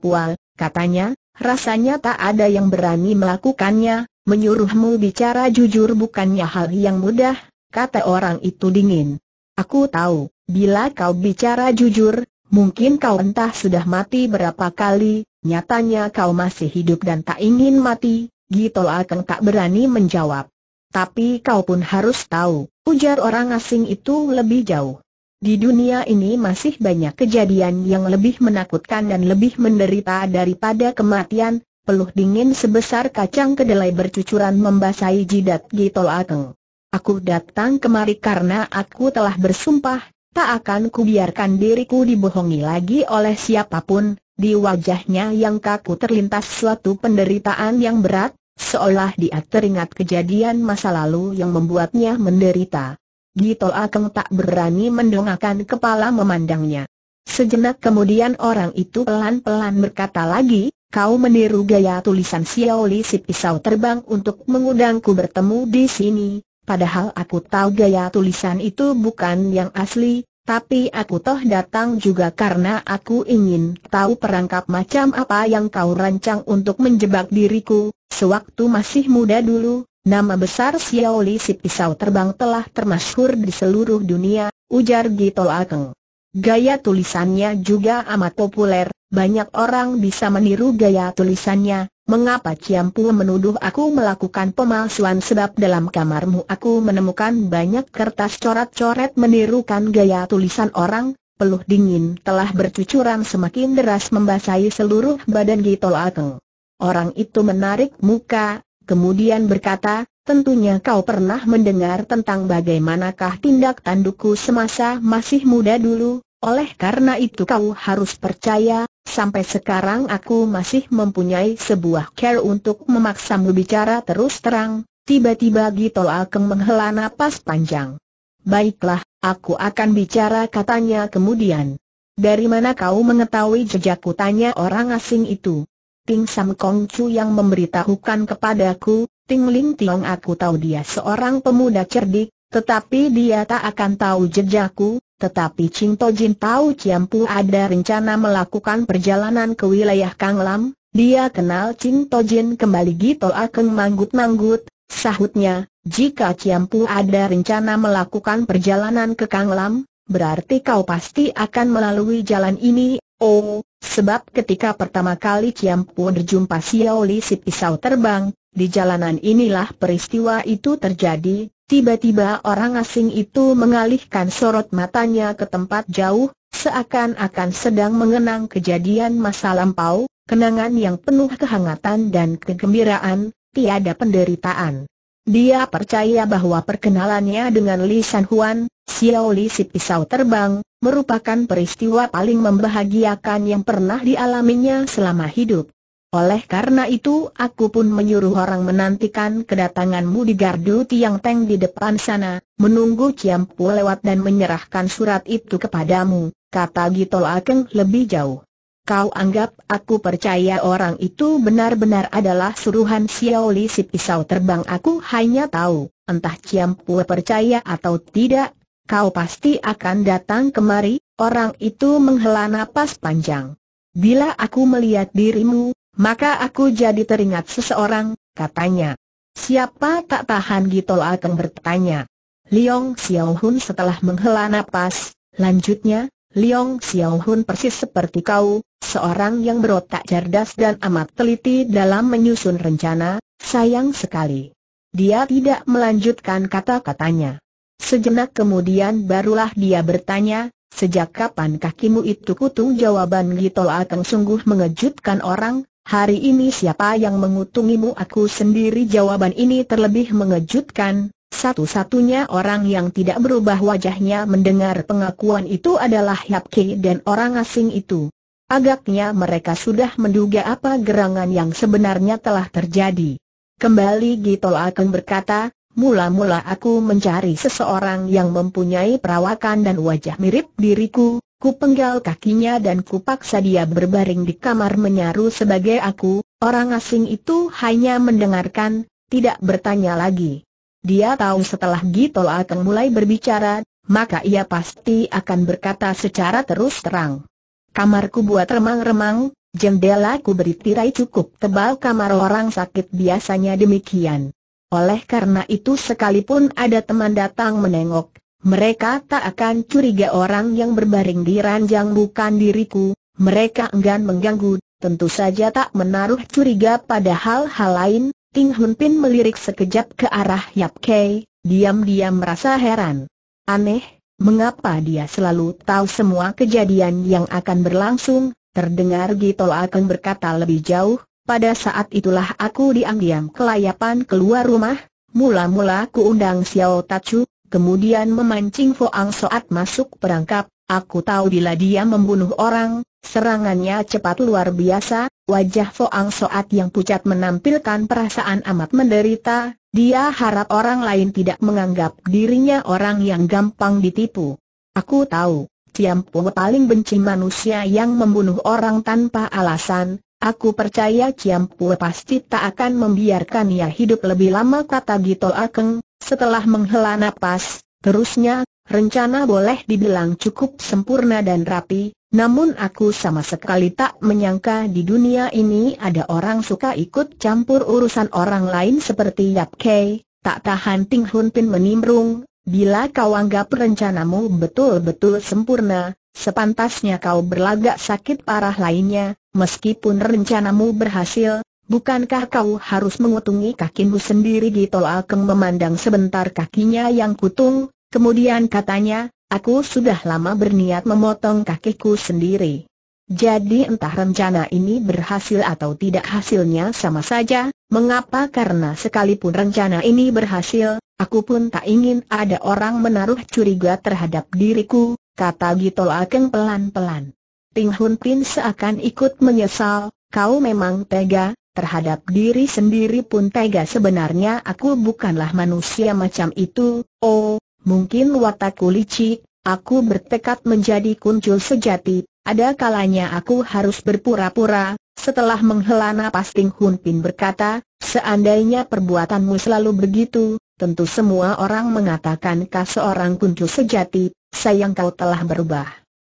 Pual, katanya, rasanya tak ada yang berani melakukannya, Menyuruhmu bicara jujur bukannya hal yang mudah, kata orang itu dingin. Aku tahu, bila kau bicara jujur, mungkin kau entah sudah mati berapa kali, nyatanya kau masih hidup dan tak ingin mati, Gito Akeng tak berani menjawab. Tapi kau pun harus tahu, ujar orang asing itu lebih jauh. Di dunia ini masih banyak kejadian yang lebih menakutkan dan lebih menderita daripada kematian, peluh dingin sebesar kacang kedelai bercucuran membasahi jidat Gitol Ateng. Aku datang kemari karena aku telah bersumpah, tak akan kubiarkan diriku dibohongi lagi oleh siapapun, di wajahnya yang kaku terlintas suatu penderitaan yang berat, seolah dia teringat kejadian masa lalu yang membuatnya menderita. Gitol Ateng tak berani mendongakkan kepala memandangnya. Sejenak kemudian orang itu pelan-pelan berkata lagi, kau meniru gaya tulisan Xiaoli si pisau terbang untuk mengundangku bertemu di sini, padahal aku tahu gaya tulisan itu bukan yang asli, tapi aku toh datang juga karena aku ingin tahu perangkap macam apa yang kau rancang untuk menjebak diriku, sewaktu masih muda dulu. Nama besar Xiaoli si pisau terbang telah termasyhur di seluruh dunia, ujar Gito Akeng. Gaya tulisannya juga amat populer, banyak orang bisa meniru gaya tulisannya. Mengapa Ciampu menuduh aku melakukan pemalsuan sebab dalam kamarmu aku menemukan banyak kertas coret-coret menirukan gaya tulisan orang? Peluh dingin telah bercucuran semakin deras membasahi seluruh badan Gitol Ateng. Orang itu menarik muka, kemudian berkata, Tentunya kau pernah mendengar tentang bagaimanakah tindak tandukku semasa masih muda dulu, oleh karena itu kau harus percaya, sampai sekarang aku masih mempunyai sebuah care untuk memaksamu bicara terus terang, tiba-tiba Gito Alkeng menghela napas panjang. Baiklah, aku akan bicara katanya kemudian. Dari mana kau mengetahui jejakku tanya orang asing itu? Ting Sam Kong Chu yang memberitahukan kepadaku, Ting Ling Tiong aku tahu dia seorang pemuda cerdik, tetapi dia tak akan tahu jejakku, tetapi Ching Jin tahu Ciampu ada rencana melakukan perjalanan ke wilayah Kanglam, dia kenal Ching Jin kembali gitu akan manggut-manggut, sahutnya, jika Ciampu ada rencana melakukan perjalanan ke Kanglam, berarti kau pasti akan melalui jalan ini, oh, sebab ketika pertama kali Ciampu berjumpa Xiao Li si pisau terbang, di jalanan inilah peristiwa itu terjadi, tiba-tiba orang asing itu mengalihkan sorot matanya ke tempat jauh, seakan-akan sedang mengenang kejadian masa lampau, kenangan yang penuh kehangatan dan kegembiraan, tiada penderitaan. Dia percaya bahwa perkenalannya dengan Li San Huan, Xiao Li si pisau terbang, merupakan peristiwa paling membahagiakan yang pernah dialaminya selama hidup. Oleh karena itu aku pun menyuruh orang menantikan kedatanganmu di gardu tiang teng di depan sana, menunggu Ciampu lewat dan menyerahkan surat itu kepadamu, kata Gito Akeng lebih jauh. Kau anggap aku percaya orang itu benar-benar adalah suruhan Xiao Li si pisau terbang aku hanya tahu, entah Pu percaya atau tidak, kau pasti akan datang kemari, orang itu menghela napas panjang. Bila aku melihat dirimu, maka aku jadi teringat seseorang, katanya. Siapa tak tahan Gitol akan bertanya. Liong Hun setelah menghela nafas, lanjutnya, Liong Hun persis seperti kau, seorang yang berotak cerdas dan amat teliti dalam menyusun rencana, sayang sekali. Dia tidak melanjutkan kata-katanya. Sejenak kemudian barulah dia bertanya, Sejak kapan kakimu itu kutung jawaban Gitol Ateng sungguh mengejutkan orang, Hari ini siapa yang mengutungimu aku sendiri jawaban ini terlebih mengejutkan, satu-satunya orang yang tidak berubah wajahnya mendengar pengakuan itu adalah Yap Ki dan orang asing itu. Agaknya mereka sudah menduga apa gerangan yang sebenarnya telah terjadi. Kembali Gitol akan berkata, mula-mula aku mencari seseorang yang mempunyai perawakan dan wajah mirip diriku, Ku penggal kakinya dan kupaksa dia berbaring di kamar menyaru sebagai aku, orang asing itu hanya mendengarkan, tidak bertanya lagi. Dia tahu setelah Gito Ateng mulai berbicara, maka ia pasti akan berkata secara terus terang. Kamarku buat remang-remang, jendela ku beri tirai cukup tebal kamar orang sakit biasanya demikian. Oleh karena itu sekalipun ada teman datang menengok, mereka tak akan curiga orang yang berbaring di ranjang bukan diriku, mereka enggan mengganggu, tentu saja tak menaruh curiga pada hal-hal lain. Ting Hun melirik sekejap ke arah Yap Kei, diam-diam merasa heran. Aneh, mengapa dia selalu tahu semua kejadian yang akan berlangsung, terdengar Gitol akan berkata lebih jauh, pada saat itulah aku diam-diam kelayapan keluar rumah, mula-mula ku undang Xiao Tachu, kemudian memancing Foang Soat masuk perangkap, aku tahu bila dia membunuh orang, serangannya cepat luar biasa, wajah Foang Soat yang pucat menampilkan perasaan amat menderita, dia harap orang lain tidak menganggap dirinya orang yang gampang ditipu. Aku tahu, Tiam paling benci manusia yang membunuh orang tanpa alasan, Aku percaya Ciampu pasti tak akan membiarkan ia hidup lebih lama kata Gito Akeng, setelah menghela nafas, terusnya, rencana boleh dibilang cukup sempurna dan rapi, namun aku sama sekali tak menyangka di dunia ini ada orang suka ikut campur urusan orang lain seperti Yap Kei, tak tahan Ting Hun Pin menimbrung, bila kau anggap rencanamu betul-betul sempurna, sepantasnya kau berlagak sakit parah lainnya, meskipun rencanamu berhasil, Bukankah kau harus mengutungi kakimu sendiri Gito Alkeng memandang sebentar kakinya yang kutung, kemudian katanya, aku sudah lama berniat memotong kakiku sendiri. Jadi entah rencana ini berhasil atau tidak hasilnya sama saja, mengapa karena sekalipun rencana ini berhasil, aku pun tak ingin ada orang menaruh curiga terhadap diriku, kata Gito Alkeng pelan-pelan. Ting Hun Pin seakan ikut menyesal, kau memang tega, terhadap diri sendiri pun tega sebenarnya aku bukanlah manusia macam itu, oh, mungkin watakku licik, aku bertekad menjadi kuncul sejati, ada kalanya aku harus berpura-pura, setelah menghela napas Ting Hun Pin berkata, seandainya perbuatanmu selalu begitu, tentu semua orang mengatakan kau seorang kuncul sejati, sayang kau telah berubah.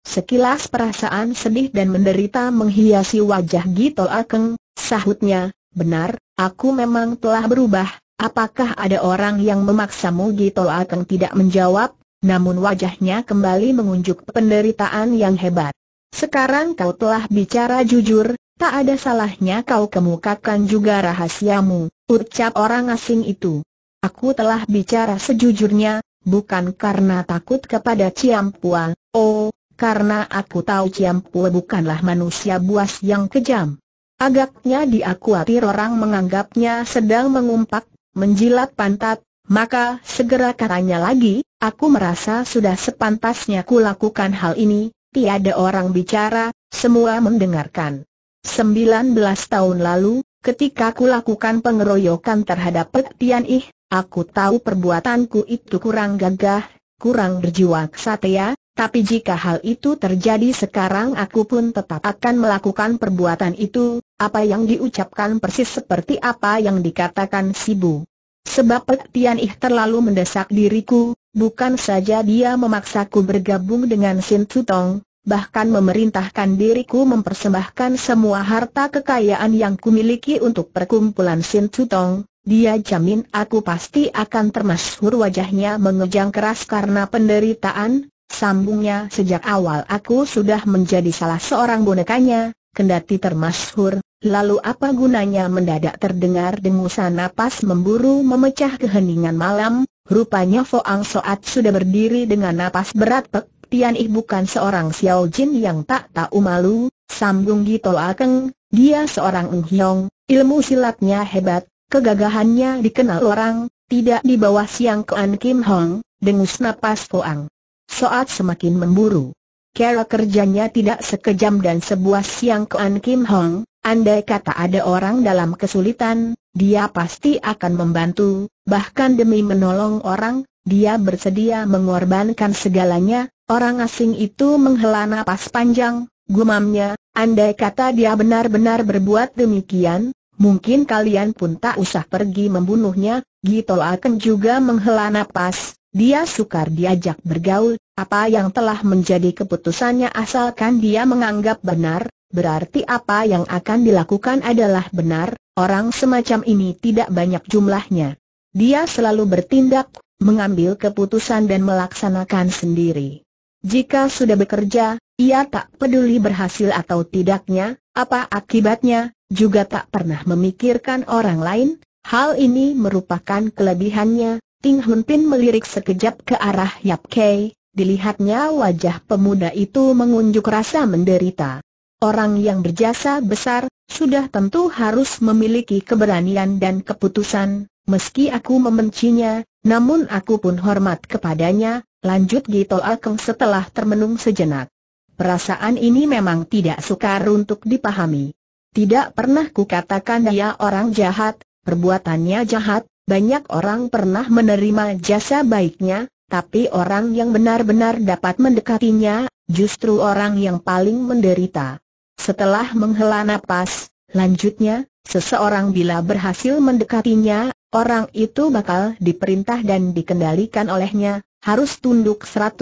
Sekilas perasaan sedih dan menderita menghiasi wajah Gito Akeng, sahutnya, benar, aku memang telah berubah, apakah ada orang yang memaksamu Gito akan tidak menjawab, namun wajahnya kembali mengunjuk penderitaan yang hebat. Sekarang kau telah bicara jujur, tak ada salahnya kau kemukakan juga rahasiamu, ucap orang asing itu. Aku telah bicara sejujurnya, bukan karena takut kepada Ciampua, oh, karena aku tahu Ciampua bukanlah manusia buas yang kejam. Agaknya dia khawatir orang menganggapnya sedang mengumpat, menjilat pantat, maka segera katanya lagi, aku merasa sudah sepantasnya ku lakukan hal ini, tiada orang bicara, semua mendengarkan. 19 tahun lalu, ketika ku lakukan pengeroyokan terhadap Pek Tian Ih, aku tahu perbuatanku itu kurang gagah, kurang berjiwa kesatria, tapi jika hal itu terjadi sekarang aku pun tetap akan melakukan perbuatan itu, apa yang diucapkan persis seperti apa yang dikatakan si Bu. Sebab Pek Tian Ih terlalu mendesak diriku, bukan saja dia memaksaku bergabung dengan Sin Tutong, bahkan memerintahkan diriku mempersembahkan semua harta kekayaan yang kumiliki untuk perkumpulan Sin Tutong, dia jamin aku pasti akan termasyhur wajahnya mengejang keras karena penderitaan, Sambungnya sejak awal aku sudah menjadi salah seorang bonekanya, kendati termasyhur, lalu apa gunanya mendadak terdengar dengusan napas memburu memecah keheningan malam, rupanya Foang Soat sudah berdiri dengan napas berat Pek Tian Ih bukan seorang Xiao Jin yang tak tahu malu, sambung Gito Akeng, dia seorang Ung Hiong, ilmu silatnya hebat, kegagahannya dikenal orang, tidak di bawah siang Kean Kim Hong, dengus napas Foang. Soat semakin memburu. Cara kerjanya tidak sekejam dan sebuah siang kean Kim Hong, andai kata ada orang dalam kesulitan, dia pasti akan membantu, bahkan demi menolong orang, dia bersedia mengorbankan segalanya, orang asing itu menghela napas panjang, gumamnya, andai kata dia benar-benar berbuat demikian, mungkin kalian pun tak usah pergi membunuhnya, Gito akan juga menghela napas, dia sukar diajak bergaul, apa yang telah menjadi keputusannya asalkan dia menganggap benar, berarti apa yang akan dilakukan adalah benar, orang semacam ini tidak banyak jumlahnya. Dia selalu bertindak, mengambil keputusan dan melaksanakan sendiri. Jika sudah bekerja, ia tak peduli berhasil atau tidaknya, apa akibatnya, juga tak pernah memikirkan orang lain, hal ini merupakan kelebihannya, Ting Hun Pin melirik sekejap ke arah Yap Kei, dilihatnya wajah pemuda itu mengunjuk rasa menderita. Orang yang berjasa besar, sudah tentu harus memiliki keberanian dan keputusan, meski aku membencinya, namun aku pun hormat kepadanya, lanjut Gito Akeng setelah termenung sejenak. Perasaan ini memang tidak sukar untuk dipahami. Tidak pernah kukatakan dia orang jahat, perbuatannya jahat, banyak orang pernah menerima jasa baiknya, tapi orang yang benar-benar dapat mendekatinya, justru orang yang paling menderita. Setelah menghela napas, lanjutnya, seseorang bila berhasil mendekatinya, orang itu bakal diperintah dan dikendalikan olehnya, harus tunduk 100%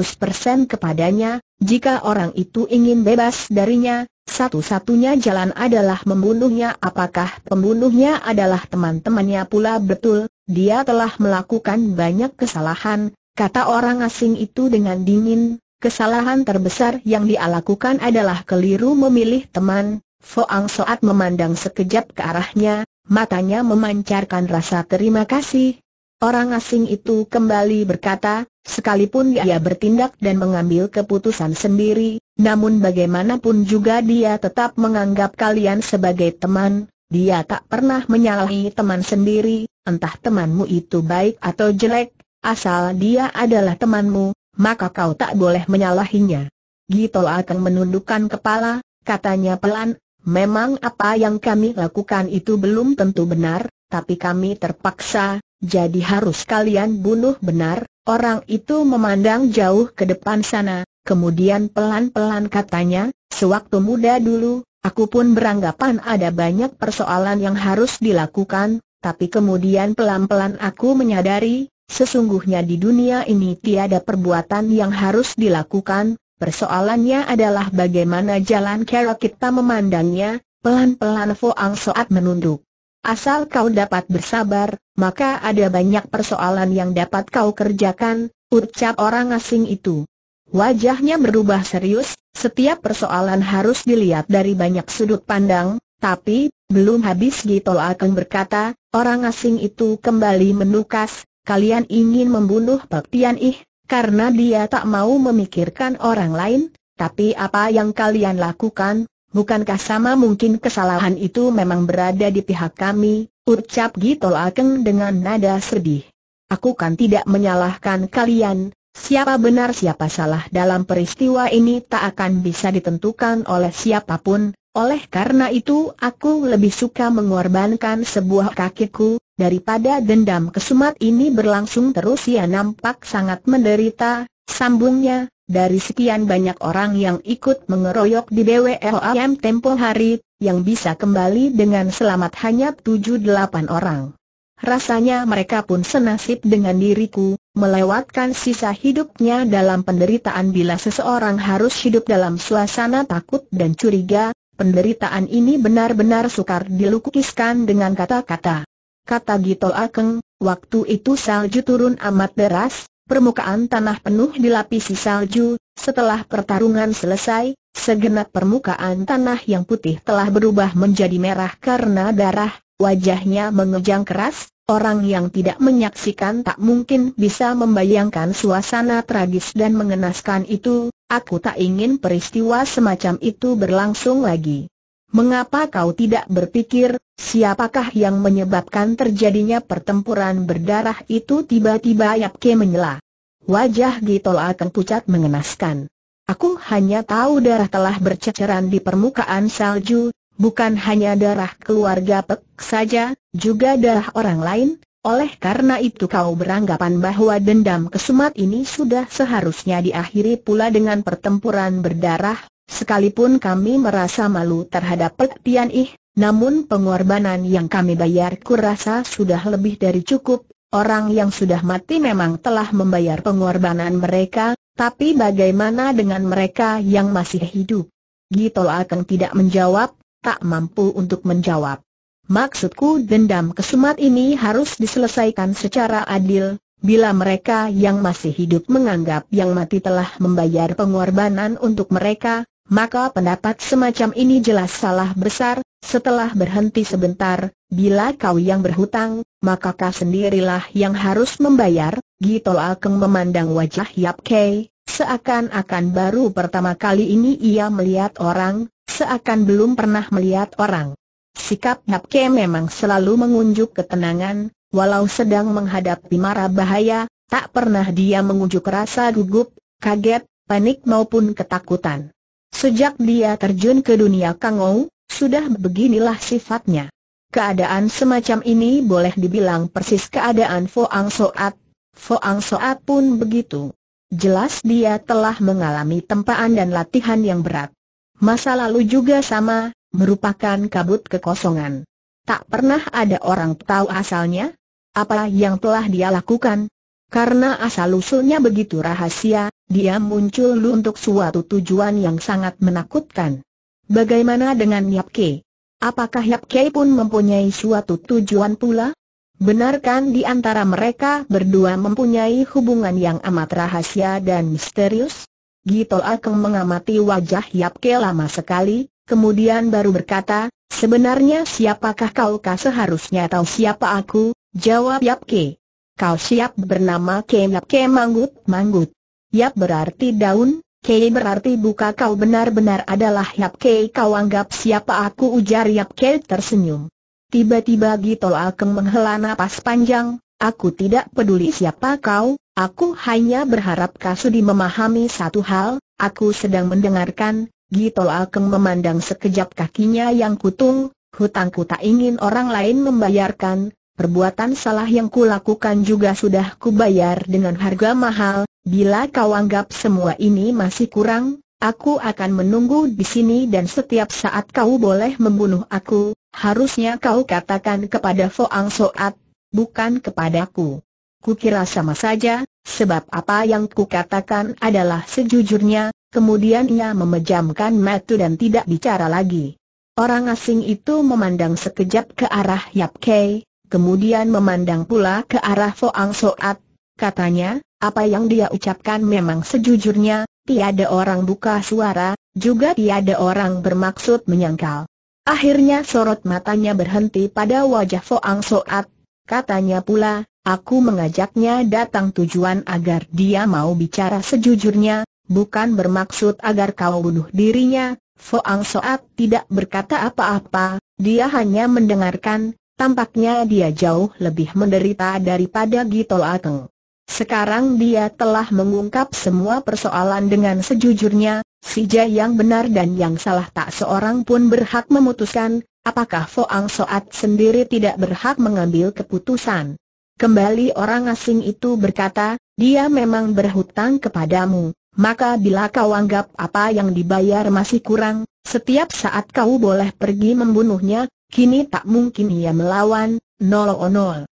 kepadanya, jika orang itu ingin bebas darinya, satu-satunya jalan adalah membunuhnya apakah pembunuhnya adalah teman-temannya pula betul, dia telah melakukan banyak kesalahan, kata orang asing itu dengan dingin, kesalahan terbesar yang dia lakukan adalah keliru memilih teman. Foang Soat memandang sekejap ke arahnya, matanya memancarkan rasa terima kasih. Orang asing itu kembali berkata, sekalipun dia bertindak dan mengambil keputusan sendiri, namun bagaimanapun juga dia tetap menganggap kalian sebagai teman, dia tak pernah menyalahi teman sendiri, entah temanmu itu baik atau jelek, asal dia adalah temanmu, maka kau tak boleh menyalahinya. Gito akan menundukkan kepala, katanya pelan, memang apa yang kami lakukan itu belum tentu benar, tapi kami terpaksa, jadi harus kalian bunuh benar. Orang itu memandang jauh ke depan sana, kemudian pelan-pelan katanya, sewaktu muda dulu, aku pun beranggapan ada banyak persoalan yang harus dilakukan, tapi kemudian pelan-pelan aku menyadari, sesungguhnya di dunia ini tiada perbuatan yang harus dilakukan, persoalannya adalah bagaimana jalan cara kita memandangnya, pelan-pelan Ang Soat menunduk. Asal kau dapat bersabar, maka ada banyak persoalan yang dapat kau kerjakan, ucap orang asing itu. Wajahnya berubah serius, setiap persoalan harus dilihat dari banyak sudut pandang, tapi, belum habis Gito Akeng berkata, orang asing itu kembali menukas, kalian ingin membunuh Pak Tian Ih, karena dia tak mau memikirkan orang lain, tapi apa yang kalian lakukan, bukankah sama mungkin kesalahan itu memang berada di pihak kami, ucap Gito Akeng dengan nada sedih. Aku kan tidak menyalahkan kalian, siapa benar siapa salah dalam peristiwa ini tak akan bisa ditentukan oleh siapapun, oleh karena itu aku lebih suka mengorbankan sebuah kakiku, daripada dendam kesumat ini berlangsung terus ia nampak sangat menderita, sambungnya, dari sekian banyak orang yang ikut mengeroyok di BWLAM tempo hari, yang bisa kembali dengan selamat hanya 7-8 orang. Rasanya mereka pun senasib dengan diriku, melewatkan sisa hidupnya dalam penderitaan bila seseorang harus hidup dalam suasana takut dan curiga, Penderitaan ini benar-benar sukar dilukiskan dengan kata-kata. Kata Gito Akeng, waktu itu salju turun amat deras, permukaan tanah penuh dilapisi salju, setelah pertarungan selesai, segenap permukaan tanah yang putih telah berubah menjadi merah karena darah, wajahnya mengejang keras, orang yang tidak menyaksikan tak mungkin bisa membayangkan suasana tragis dan mengenaskan itu, Aku tak ingin peristiwa semacam itu berlangsung lagi. Mengapa kau tidak berpikir, siapakah yang menyebabkan terjadinya pertempuran berdarah itu tiba-tiba Yapke menyela. Wajah Gito akan pucat mengenaskan. Aku hanya tahu darah telah berceceran di permukaan salju, bukan hanya darah keluarga Pek saja, juga darah orang lain, oleh karena itu kau beranggapan bahwa dendam kesumat ini sudah seharusnya diakhiri pula dengan pertempuran berdarah, sekalipun kami merasa malu terhadap Pek Ih, namun pengorbanan yang kami bayar kurasa sudah lebih dari cukup, orang yang sudah mati memang telah membayar pengorbanan mereka, tapi bagaimana dengan mereka yang masih hidup? Gitol akan tidak menjawab, tak mampu untuk menjawab. Maksudku dendam kesumat ini harus diselesaikan secara adil, bila mereka yang masih hidup menganggap yang mati telah membayar pengorbanan untuk mereka, maka pendapat semacam ini jelas salah besar, setelah berhenti sebentar, bila kau yang berhutang, maka kau sendirilah yang harus membayar, Gitol Alkeng memandang wajah Yap Kei, seakan-akan baru pertama kali ini ia melihat orang, seakan belum pernah melihat orang. Sikap Napke memang selalu mengunjuk ketenangan, walau sedang menghadapi mara bahaya, tak pernah dia mengunjuk rasa gugup, kaget, panik maupun ketakutan. Sejak dia terjun ke dunia Kangou, sudah beginilah sifatnya. Keadaan semacam ini boleh dibilang persis keadaan Foang Soat. Foang Soat pun begitu. Jelas dia telah mengalami tempaan dan latihan yang berat. Masa lalu juga sama, merupakan kabut kekosongan. Tak pernah ada orang tahu asalnya, apa yang telah dia lakukan. Karena asal-usulnya begitu rahasia, dia muncul untuk suatu tujuan yang sangat menakutkan. Bagaimana dengan Yap Ke? Apakah Yap Ke pun mempunyai suatu tujuan pula? Benarkan di antara mereka berdua mempunyai hubungan yang amat rahasia dan misterius? Gito Akeng mengamati wajah Yap Ke lama sekali, kemudian baru berkata, sebenarnya siapakah kau kah seharusnya tahu siapa aku, jawab Yap Ke. Kau siap bernama Ke Yap Ke Manggut Manggut. Yap berarti daun, ke berarti buka kau benar-benar adalah Yap Ke kau anggap siapa aku ujar Yap Ke tersenyum. Tiba-tiba Gito Akeng menghela nafas panjang, aku tidak peduli siapa kau, aku hanya berharap Kasudi memahami satu hal, aku sedang mendengarkan, Gito Akeng memandang sekejap kakinya yang kutung, hutangku tak ingin orang lain membayarkan, perbuatan salah yang kulakukan juga sudah kubayar dengan harga mahal, bila kau anggap semua ini masih kurang, aku akan menunggu di sini dan setiap saat kau boleh membunuh aku, harusnya kau katakan kepada Foang Soat, bukan kepadaku. Kukira sama saja, sebab apa yang kukatakan adalah sejujurnya, Kemudian ia memejamkan mata dan tidak bicara lagi. Orang asing itu memandang sekejap ke arah Yap Kei, kemudian memandang pula ke arah Foang Soat. Katanya, apa yang dia ucapkan memang sejujurnya, tiada orang buka suara, juga tiada orang bermaksud menyangkal. Akhirnya sorot matanya berhenti pada wajah Foang Soat. Katanya pula, Aku mengajaknya datang tujuan agar dia mau bicara sejujurnya, bukan bermaksud agar kau bunuh dirinya, Foang Soat tidak berkata apa-apa, dia hanya mendengarkan, tampaknya dia jauh lebih menderita daripada Gito Ateng. Sekarang dia telah mengungkap semua persoalan dengan sejujurnya, si yang benar dan yang salah tak seorang pun berhak memutuskan, apakah Foang Soat sendiri tidak berhak mengambil keputusan. Kembali orang asing itu berkata, dia memang berhutang kepadamu, maka bila kau anggap apa yang dibayar masih kurang, setiap saat kau boleh pergi membunuhnya, kini tak mungkin ia melawan, nol nol.